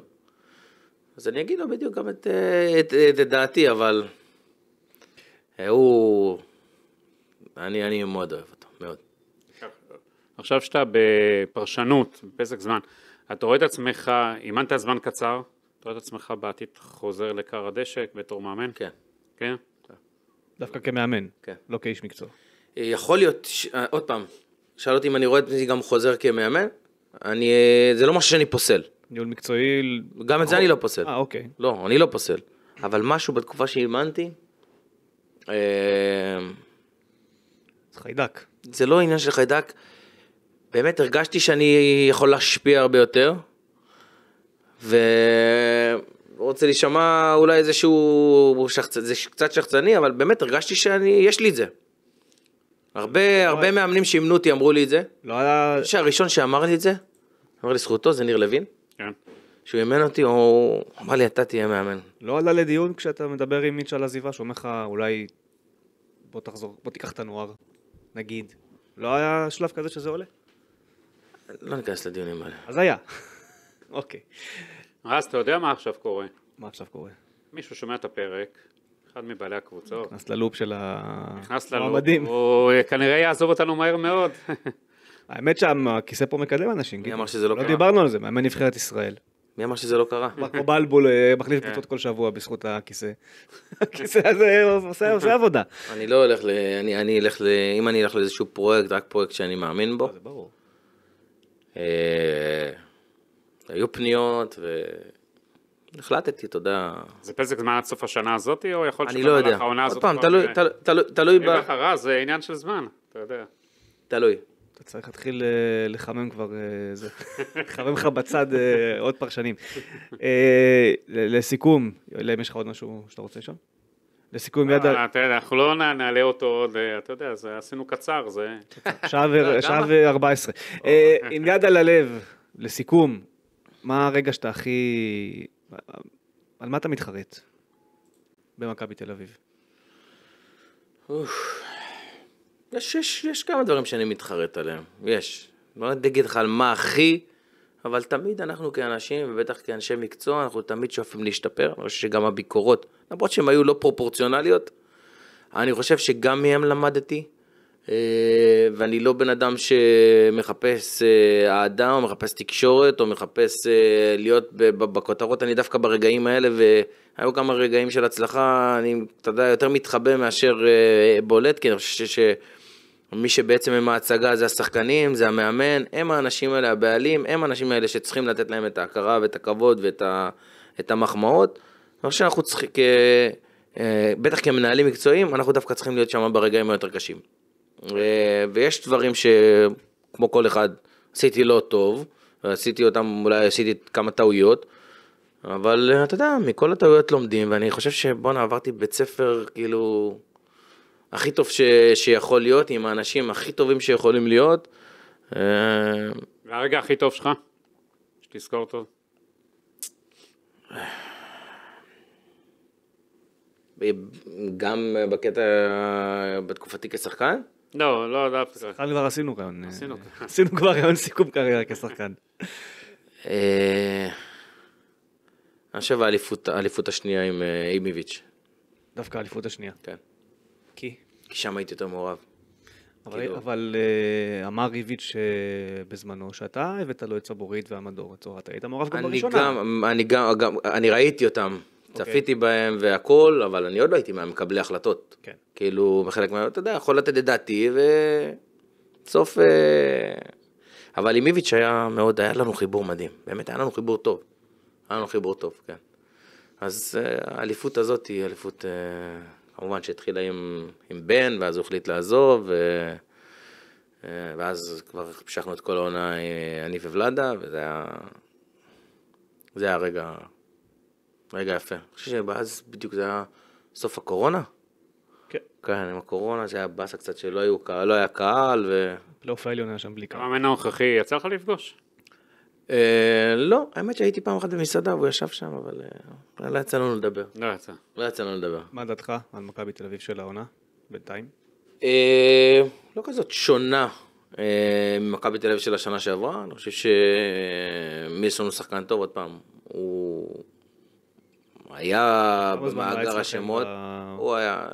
אז אני אגיד לו בדיוק גם את, את, אה, את, את דעתי, אבל אה, הוא... אני, אני מאוד אוהב אותו, מאוד. עכשיו שאתה בפרשנות, בפסק זמן, אתה רואה את עצמך, אימנת זמן קצר, אתה רואה את עצמך בעתיד חוזר לכר הדשא בתור מאמן? כן. כן? דווקא כמאמן, כן. לא כאיש מקצוע. יכול להיות, ש... אה, עוד פעם, שאל אותי אם אני רואה את זה גם חוזר כמאמן, אני, זה לא משהו שאני פוסל. ניהול מקצועי... גם את זה נכון. אני לא פוסל. אה, אוקיי. לא, אני לא פוסל. אבל משהו בתקופה שאימנתי... אה, זה חיידק. זה לא עניין של חיידק. באמת הרגשתי שאני יכול להשפיע הרבה יותר, ורוצה להישמע אולי איזשהו, שחצ... זה קצת שחצני, אבל באמת הרגשתי שאני, יש לי את זה. הרבה, הרבה לא, מאמנים שאימנו אותי אמרו לי את זה. לא היה... אני חושב שהראשון שאמר לי את זה, אמר לי זכותו, זה ניר לוין. כן. שהוא אימן אותי, הוא אמר לי, אתה תהיה מאמן. לא עלה לדיון כשאתה מדבר עם מיץ' על עזיבה, שהוא אומר לך, אולי בוא תחזור, בוא תיקח את הנוער, נגיד. לא היה שלב כזה שזה עולה? לא ניכנס לדיונים האלה. אז היה. אוקיי. אז אתה יודע מה עכשיו קורה? מה עכשיו קורה? מישהו שומע את הפרק, אחד מבעלי הקבוצות. נכנס ללופ של המועמדים. הוא אה, כנראה יעזוב אותנו מהר מאוד. האמת שהכיסא פה מקדם אנשים. מי אמר שזה לא, לא קרה? לא דיברנו על זה, מאמן נבחרת ישראל. מי אמר שזה לא קרה? מרקו בלבול אה, מחליף כן. קבוצות כל שבוע בזכות הכיסא. הכיסא הזה עושה עבודה. אני לא הולך ל... אני אלך ל... אם אני אלך לאיזשהו פרויקט, רק פרויקט שאני מאמין בו. אה, זה ברור. היו פניות, החלטתי, אתה יודע... זה פסק זמן עד סוף השנה הזאת, או יכול להיות שאתה שבמהלך העונה הזאת... אני לא יודע. עוד פעם, תלוי, ב... אם לך רע, זה עניין של זמן, אתה יודע. תלוי. אתה צריך להתחיל אה, לחמם כבר, אה, זה, לחמם לך בצד אה, עוד פרשנים. לסיכום, אם יש לך עוד משהו שאתה רוצה לשאול? לסיכום לא, יד... לא, אנחנו לא נעלה אותו עוד, אתה יודע, עשינו קצר, זה... שעה ו-14. עם יד על הלב, לסיכום, מה הרגע שאתה הכי על מה אתה מתחרט במכבי תל אביב? יש, יש, יש כמה דברים שאני מתחרט עליהם, יש. לא אגיד לך על מה הכי, אבל תמיד אנחנו כאנשים, ובטח כאנשי מקצוע, אנחנו תמיד שואפים להשתפר. אני חושב שגם הביקורות, למרות שהן היו לא פרופורציונליות, אני חושב שגם מהן למדתי, אה, ואני לא בן אדם שמחפש אה, אהדה או מחפש תקשורת או מחפש אה, להיות בכותרות, אני דווקא ברגעים האלה, והיו כמה רגעים של הצלחה, אני, אתה יודע, יותר מתחבא מאשר בולט, כי אני חושב ש... מי שבעצם הם ההצגה זה השחקנים, זה המאמן, הם האנשים האלה, הבעלים, הם האנשים האלה שצריכים לתת להם את ההכרה ואת הכבוד ואת ה, את המחמאות. אני חושב שאנחנו צריכים, בטח כמנהלים מקצועיים, אנחנו דווקא צריכים להיות שם ברגעים היותר קשים. אה, ויש דברים שכמו כל אחד, עשיתי לא טוב, עשיתי אותם, אולי עשיתי כמה טעויות, אבל אה, אתה יודע, מכל הטעויות לומדים, ואני חושב שבואנה, עברתי בית ספר, כאילו, הכי טוב ש... שיכול להיות, עם האנשים הכי טובים שיכולים להיות. אה, והרגע הכי טוב שלך, שתזכור טוב. גם בקטע, בתקופתי כשחקן? לא, לא, דווקא. לא, כבר עשינו רעיון. אה, עשינו כבר רעיון סיכום קריירה כשחקן. אה, אני חושב האליפות השנייה עם אה, איביביץ'. דווקא האליפות השנייה. כן. כי? כי שם הייתי יותר מעורב. אבל כאילו- אמר איביץ' בזמנו שאתה הבאת לו את סבורית והמדור הצהרה, אתה היית מעורב גם בראשונה. אני גם, אני ראיתי אותם, אוקיי. צפיתי בהם והכול, אבל אני עוד לא הייתי מהמקבלי החלטות. כן. כאילו, בחלק מה... אתה יודע, יכול לתת את דעתי, ובסוף... אה, אבל עם איביץ' היה מאוד, היה לנו חיבור מדהים. באמת, היה לנו חיבור טוב. היה לנו חיבור טוב, כן. אז אה, האליפות הזאת היא אליפות, אה, כמובן שהתחילה עם, עם בן, ואז הוא החליט לעזוב, ו... ואז כבר המשכנו את כל העונה, אני וולדה, וזה היה... זה היה רגע, רגע יפה. אני חושב שאז בדיוק זה היה סוף הקורונה. כן. כן, עם הקורונה זה היה באסה קצת שלא היו, קהל, לא היה קהל ו... פלייאוף לא, העליון היה שם בלי קהל. המאמן הנוכחי, יצא לך לפגוש? אה, לא, האמת שהייתי פעם אחת במסעדה, והוא ישב שם, אבל אה, לא יצא לנו לדבר. לא יצא. לא יצא לנו לדבר. מה דעתך על מכבי תל אביב של העונה, בינתיים? אה, לא כזאת שונה ממכבי תל אביב של השנה שעברה, אני חושב שמילסון הוא שחקן טוב, עוד פעם, הוא היה לא במאגר השמות, הוא היה...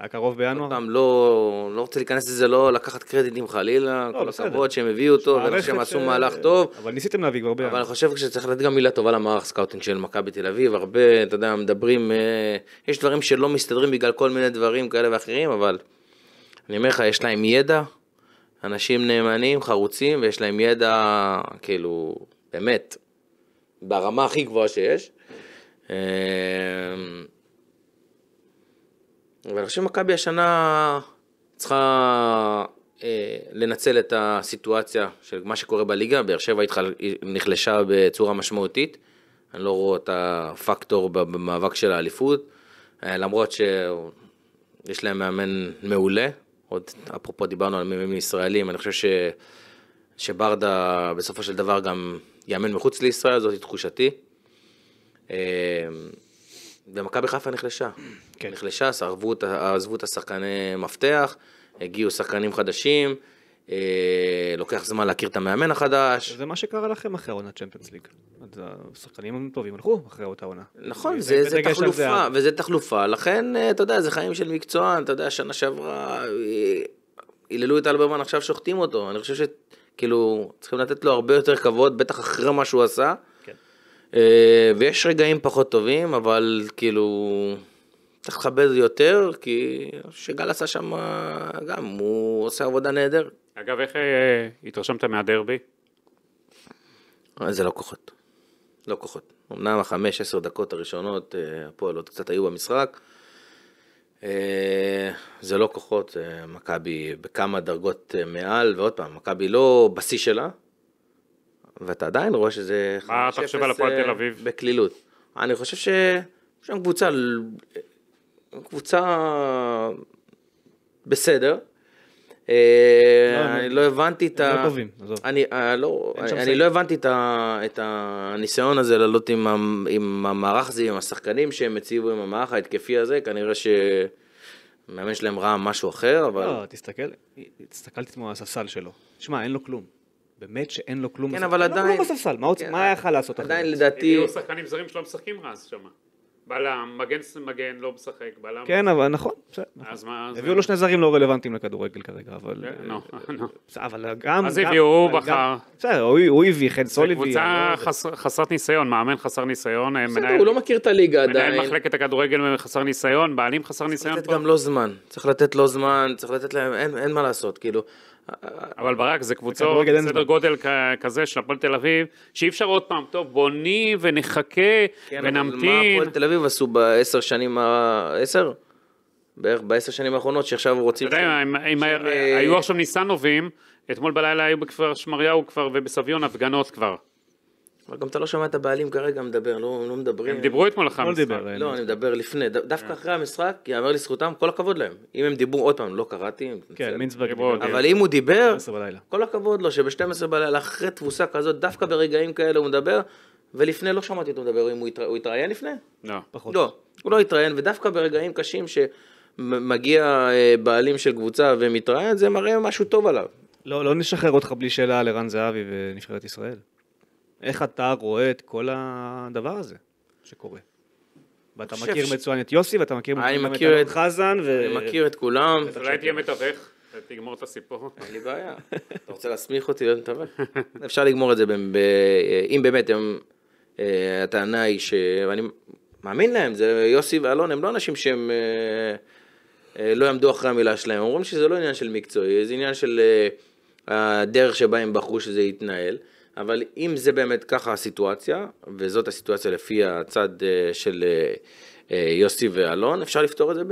היה קרוב בינואר. עוד פעם, לא, לא רוצה להיכנס לזה, לא לקחת קרדיטים חלילה, לא, כל לא, בסדר. הכבוד שהם הביאו אותו, ואני חושב שהם עשו מהלך טוב. אבל ניסיתם להביא כבר בינואר. אבל אני חושב שצריך לתת גם מילה טובה למערך סקאוטינג של מכבי תל אביב, הרבה, אתה יודע, מדברים, אה, יש דברים שלא מסתדרים בגלל כל מיני דברים כאלה ואחרים, אבל אני אומר לך, יש להם ידע, אנשים נאמנים, חרוצים, ויש להם ידע, כאילו, באמת, ברמה הכי גבוהה שיש. אה, ואני חושב שמכבי השנה צריכה אה, לנצל את הסיטואציה של מה שקורה בליגה, באר שבע התחל... נחלשה בצורה משמעותית, אני לא רואה את הפקטור במאבק של האליפות, אה, למרות שיש להם מאמן מעולה, עוד אפרופו דיברנו על מימים ישראלים, אני חושב ש, שברדה בסופו של דבר גם יאמן מחוץ לישראל, זאת תחושתי. אה, ומכבי חיפה נחלשה. כן. נחלשה, סרבו, עזבו את השחקני מפתח, הגיעו שחקנים חדשים, אה, לוקח זמן להכיר את המאמן החדש. זה מה שקרה לכם אחרי עונת צ'מפיונס ליג. השחקנים טובים הלכו אחרי אותה עונה. נכון, זה, זה, זה תחלופה, זה... וזה תחלופה, לכן, אה, אתה יודע, זה חיים של מקצוען, אתה יודע, שנה שעברה, אה, היללו את אלברמן, עכשיו שוחטים אותו, אני חושב שכאילו, צריכים לתת לו הרבה יותר כבוד, בטח אחרי מה שהוא עשה. אה, ויש רגעים פחות טובים, אבל כאילו, צריך לכבד יותר, כי שגל עשה שם גם, הוא עושה עבודה נהדרת. אגב, איך אה, התרשמת מהדרבי? אה, זה לא כוחות. לא כוחות. אמנם החמש, עשר דקות הראשונות, הפועל עוד קצת היו במשחק. זה לא כוחות, מכבי בכמה דרגות מעל, ועוד פעם, מכבי לא בשיא שלה, ואתה עדיין רואה שזה... מה אתה חושב על הפועל תל אביב? אה, בקלילות. אני חושב ש... שם קבוצה... קבוצה בסדר. אה, לא, אני לא הבנתי את ה... הם לא טובים, עזוב. אני אה, לא, לא הבנתי את הניסיון הזה לעלות עם המערך הזה, עם השחקנים שהם הציבו, עם המערך ההתקפי הזה, כנראה ש... מאמן שלהם ראה משהו אחר, אבל... לא, תסתכל, הסתכלתי אתמול על הספסל שלו. שמע, אין לו כלום. באמת שאין לו כלום. כן, אבל לא, לא, לא עדיין... לא בספסל, מה היה כן, יכול לעשות אחרי זה? עדיין לדעתי... יהיו שחקנים זרים שלא משחקים רז שם. בלם, מגן מגן לא משחק, בלם. כן, אבל נכון, נכון. אז מה... הביאו לו שני זרים לא רלוונטיים לכדורגל כרגע, אבל... כן, אה, אבל גם... אז הביאו, הוא בחר. בסדר, הוא הביא, חן סול הביא. קבוצה אה, חסרת ניסיון, מאמן חסר ניסיון, אה, בסדר, הוא לא מכיר את הליגה עדיין. מנהל מחלקת הכדורגל חסר ניסיון, בעלים חסר ניסיון. צריך לתת גם לו זמן, צריך לתת לו זמן, צריך לתת להם, אין מה לעשות, כאילו. אבל ברק, זה קבוצות סדר גודל כזה של הפועל תל אביב, שאי אפשר עוד פעם, טוב, בוא בונים ונחכה כן, ונמתין. מה הפועל תל אביב עשו בעשר שנים, עשר? בערך בעשר שנים האחרונות, שעכשיו רוצים... אתה יודע, אם היו עכשיו ניסנובים, אתמול בלילה היו בכפר שמריהו כבר ובסביון הפגנות כבר. אבל גם אתה לא שומע את הבעלים כרגע מדבר, לא, לא מדברים. הם דיברו אתמול אחרי המשחק. לא, אה, אני מדבר לפני, דווקא אה. אחרי המשחק, יאמר לזכותם, כל הכבוד להם. אם הם דיברו, עוד פעם, לא קראתי. כן, מינצברג דיברו. אבל אם הוא דיבר, כל הכבוד לו, שב-12 בלילה, אחרי תבוסה כזאת, דווקא ברגעים כאלה הוא מדבר, ולפני לא שמעתי אותו מדבר, אם הוא התראיין לפני? לא, פחות. לא, הוא לא התראיין, ודווקא ברגעים קשים שמגיע אה, בעלים של קבוצה ומתראיין, זה מראה משהו טוב עליו. לא, לא נשחרר אותך בלי שאלה על ערן זהבי ונבחרת ישראל. איך אתה רואה את כל הדבר הזה שקורה? ואתה מכיר ש... מצוין את יוסי, ואתה מכיר מצוין את אלון חזן, ו... אני מכיר את כולם. אולי תהיה מתווך, תגמור את הסיפור. אין לי בעיה. אתה רוצה להסמיך אותי להיות מתווך? אפשר לגמור את זה, אם באמת הם... אה, הטענה היא ש... ואני מאמין להם, זה יוסי ואלון, הם לא אנשים שהם... אה, אה, לא יעמדו אחרי המילה שלהם, הם אומרים שזה לא עניין של מקצועי, זה עניין של הדרך שבה הם בחרו שזה יתנהל. אבל אם זה באמת ככה הסיטואציה, וזאת הסיטואציה לפי הצד אה, של אה, אה, יוסי ואלון, אפשר לפתור את זה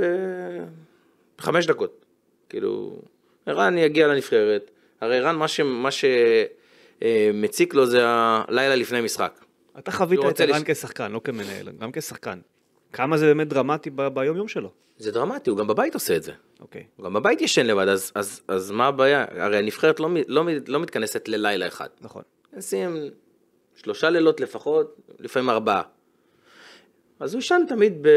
בחמש דקות. כאילו, ערן יגיע לנבחרת, הרי ערן מה, שמציק לו זה הלילה לפני משחק. אתה חווית את ערן לש... כשחקן, לא כמנהל, גם כשחקן. כמה זה באמת דרמטי ב... ביום-יום שלו? זה דרמטי, הוא גם בבית עושה את זה. אוקיי. Okay. הוא גם בבית ישן לבד, אז, אז, אז מה הבעיה? הרי הנבחרת לא, לא, לא מתכנסת ללילה אחד. נכון. נשים שלושה לילות לפחות, לפעמים ארבעה. אז הוא ישן תמיד ב...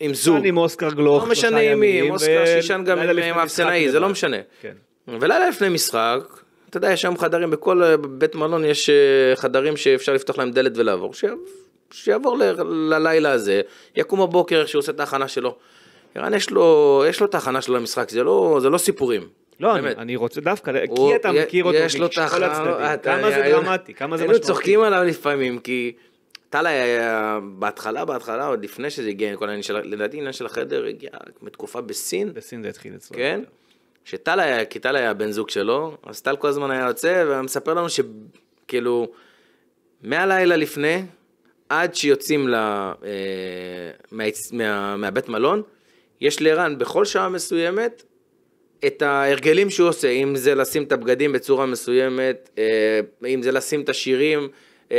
עם זוג. עם אוסקר גלוך. לא משנה עם מי, עם אוסקר שישן גם עם אבסנאי, זה לא משנה. כן. ולילה לפני משחק, אתה יודע, יש היום חדרים, בכל אה, בית מלון יש אה, חדרים שאפשר לפתוח להם דלת ולעבור, שיעבור ללילה הזה, יקום בבוקר איך שהוא עושה את ההכנה שלו. ערן יש לו, יש לו את ההכנה שלו למשחק, זה לא, זה לא סיפורים. לא, באמת. אני, אני רוצה דווקא, הוא, כי אתה מכיר אותו מכל תחר, הצדדים, אתה, כמה זה דרמטי, כמה זה משמעותי. היינו צוחקים עליו לפעמים, כי טל היה בהתחלה, בהתחלה, עוד לפני שזה הגיע, של, לדעתי העניין של החדר הגיע מתקופה בסין. בסין זה התחיל אצלו. כן? שטל היה, כי טל היה בן זוג שלו, אז טל כל הזמן היה יוצא, והיה מספר לנו שכאילו, מהלילה לפני, עד שיוצאים לה, אה, מה, מה, מהבית מלון, יש לערן בכל שעה מסוימת את ההרגלים שהוא עושה, אם זה לשים את הבגדים בצורה מסוימת, אה, אם זה לשים את השירים, אה,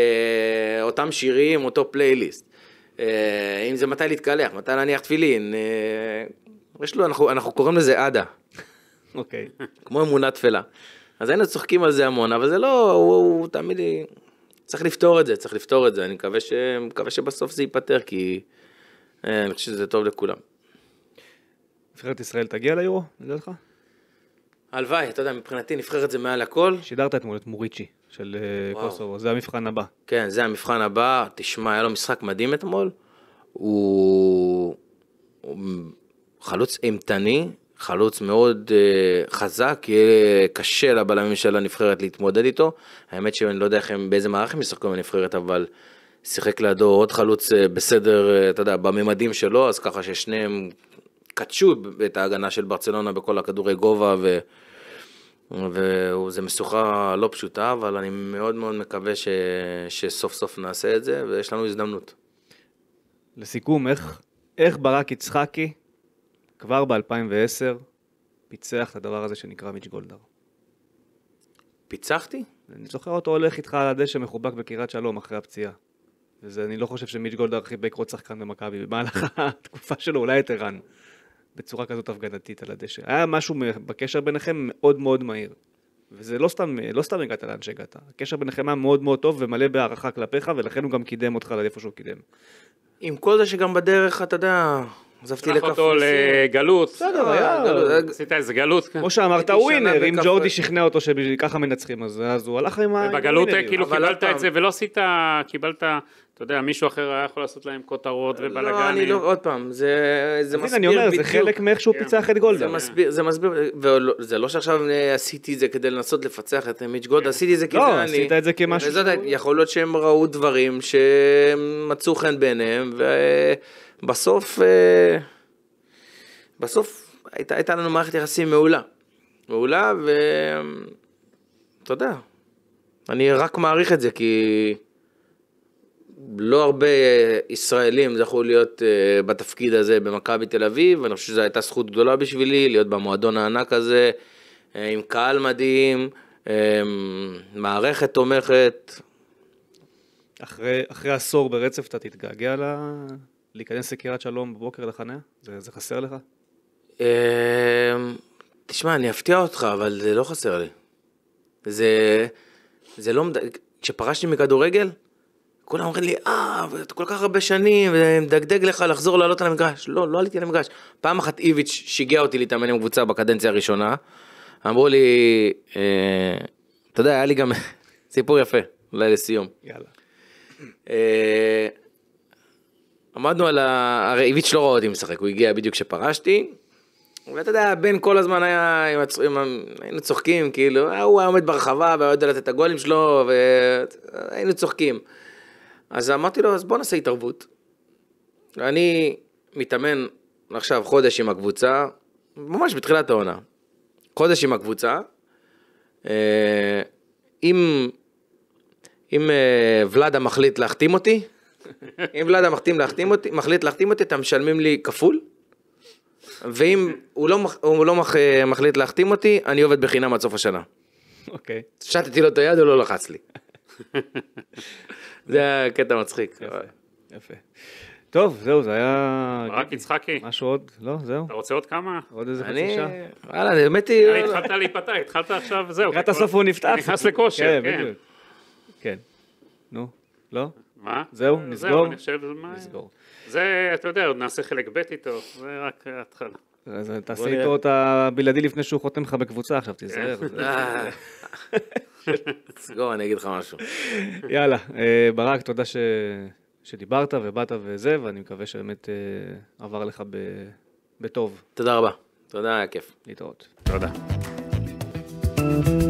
אותם שירים, אותו פלייליסט. אה, אם זה מתי להתקלח, מתי להניח תפילין. יש לו, אנחנו, אנחנו קוראים לזה עדה. אוקיי. Okay. כמו אמונה תפלה. אז היינו צוחקים על זה המון, אבל זה לא, הוא, הוא, הוא תמיד... צריך לפתור את זה, צריך לפתור את זה. אני מקווה, ש... מקווה שבסוף זה ייפתר, כי אני חושב שזה טוב לכולם. נבחרת ישראל תגיע ליורו, לדעתך? הלוואי, אתה יודע, מבחינתי נבחרת זה מעל הכל. שידרת אתמול את מוריצ'י של אה, קוסובו, זה המבחן הבא. כן, זה המבחן הבא. תשמע, היה לו משחק מדהים אתמול. הוא, הוא חלוץ אימתני, חלוץ מאוד uh, חזק, יהיה קשה לבלמים של הנבחרת להתמודד איתו. האמת שאני לא יודע איך הם, באיזה מערך הם ישחקו עם הנבחרת, אבל שיחק לידו עוד חלוץ uh, בסדר, uh, אתה יודע, בממדים שלו, אז ככה ששניהם קדשו את ההגנה של ברצלונה בכל הכדורי גובה, ו... וזו משוכה לא פשוטה, אבל אני מאוד מאוד מקווה ש... שסוף סוף נעשה את זה, ויש לנו הזדמנות. לסיכום, איך, איך ברק יצחקי כבר ב-2010 פיצח את הדבר הזה שנקרא מיץ' גולדהר? פיצחתי? אני זוכר אותו הולך איתך על הדשא מחובק בקריית שלום אחרי הפציעה. וזה, אני לא חושב שמיץ' גולדהר חיבק עוד שחקן במכבי במהלך התקופה שלו, אולי את ערן. בצורה כזאת הפגנתית על הדשא. היה משהו בקשר ביניכם מאוד מאוד מהיר. וזה לא סתם, לא סתם הגעת לאן שהגעת. הקשר ביניכם היה מאוד מאוד טוב ומלא בהערכה כלפיך, ולכן הוא גם קידם אותך לאיפה שהוא קידם. עם כל זה שגם בדרך, אתה יודע, עזבתי לקפריסין. שלח אותו לגלות. בסדר, אה, היה. גלות. אה, עשית איזה גלות. כן. כמו שאמרת, ווינר, אם ג'ורדי שכנע אותו שככה מנצחים, אז הוא הלך עם ה... ובגלות אה, כאילו קיבלת את זה ולא עשית, קיבלת אתה יודע, מישהו אחר היה יכול לעשות להם כותרות לא, ובלאגנים. לא, אני לא, עוד פעם, זה, זה מסביר אני אומר, בדיוק. זה חלק מאיך שהוא yeah. כן. פיצח את גולדה. זה מסביר, זה מסביר, וזה לא שעכשיו עשיתי את זה כדי לנסות לפצח את מיץ' גולדה, yeah. כן. עשיתי את זה כדי... לא, עשית את זה כמשהו... שהוא... יכול להיות שהם ראו דברים שמצאו חן בעיניהם, ובסוף, אה, בסוף הייתה, הייתה לנו מערכת יחסים מעולה. מעולה, ואתה יודע, אני רק מעריך את זה, כי... לא הרבה אה, ישראלים זכו להיות אה, בתפקיד הזה במכבי תל אביב, אני חושב שזו הייתה זכות גדולה בשבילי להיות במועדון הענק הזה, אה, עם קהל מדהים, מערכת תומכת. אחרי, אחרי עשור ברצף אתה תתגעגע לה... להיכנס לקריית שלום בבוקר לחניה? זה, זה חסר לך? תשמע, אני אפתיע אותך, אבל זה לא חסר לי. זה, זה לא, כשפרשתי מכדורגל, כולם אומרים לי, אה, אתה כל כך הרבה שנים, ומדגדג לך לחזור לעלות על המגרש. לא, לא עליתי על המגרש. פעם אחת איביץ' שיגע אותי להתאמן עם קבוצה בקדנציה הראשונה. אמרו לי, אה, אתה יודע, היה לי גם סיפור יפה, אולי לסיום. יאללה. אה, עמדנו על ה... הרי איביץ' לא ראה אותי משחק, הוא הגיע בדיוק כשפרשתי. ואתה יודע, הבן כל הזמן היה, עם הצ... עם... היינו צוחקים, כאילו, אה, הוא היה עומד ברחבה והיה יודע לתת את הגולים שלו, והיינו צוחקים. אז אמרתי לו, אז בוא נעשה התערבות. אני מתאמן עכשיו חודש עם הקבוצה, ממש בתחילת העונה. חודש עם הקבוצה. אה, אם, אם אה, ולאדה מחליט להחתים אותי, אם ולאדה מחתים להחתים אותי, מחליט להחתים אותי, אתם משלמים לי כפול. ואם הוא לא, הוא לא מח, מחליט להחתים אותי, אני עובד בחינם עד סוף השנה. אוקיי. Okay. שטתי לו את היד, הוא לא לחץ לי. זה היה קטע מצחיק. יפה. טוב, זהו, זה היה... רק יצחקי. משהו עוד? לא, זהו. אתה רוצה עוד כמה? עוד איזה חצי שעה. אני... וואלה, האמת היא... אה, התחלת להיפתח, התחלת עכשיו, זהו. לקראת הסוף הוא נפתח. נכנס לכושר, כן. כן. כן. נו, לא? מה? זהו, אה, נסגור? זהו, אני חושב, מה? נסגור. זה, אתה יודע, עוד נעשה חלק ב' איתו, זה רק ההתחלה. אז אה, תעשה איתו את הבלעדי לפני שהוא חותם לך בקבוצה עכשיו, תיזהר. כן. סגור, אני אגיד לך משהו. יאללה, אה, ברק, תודה ש... שדיברת ובאת וזה, ואני מקווה שבאמת אה, עבר לך ב... בטוב. תודה רבה. תודה, היה כיף. להתראות. תודה. thank you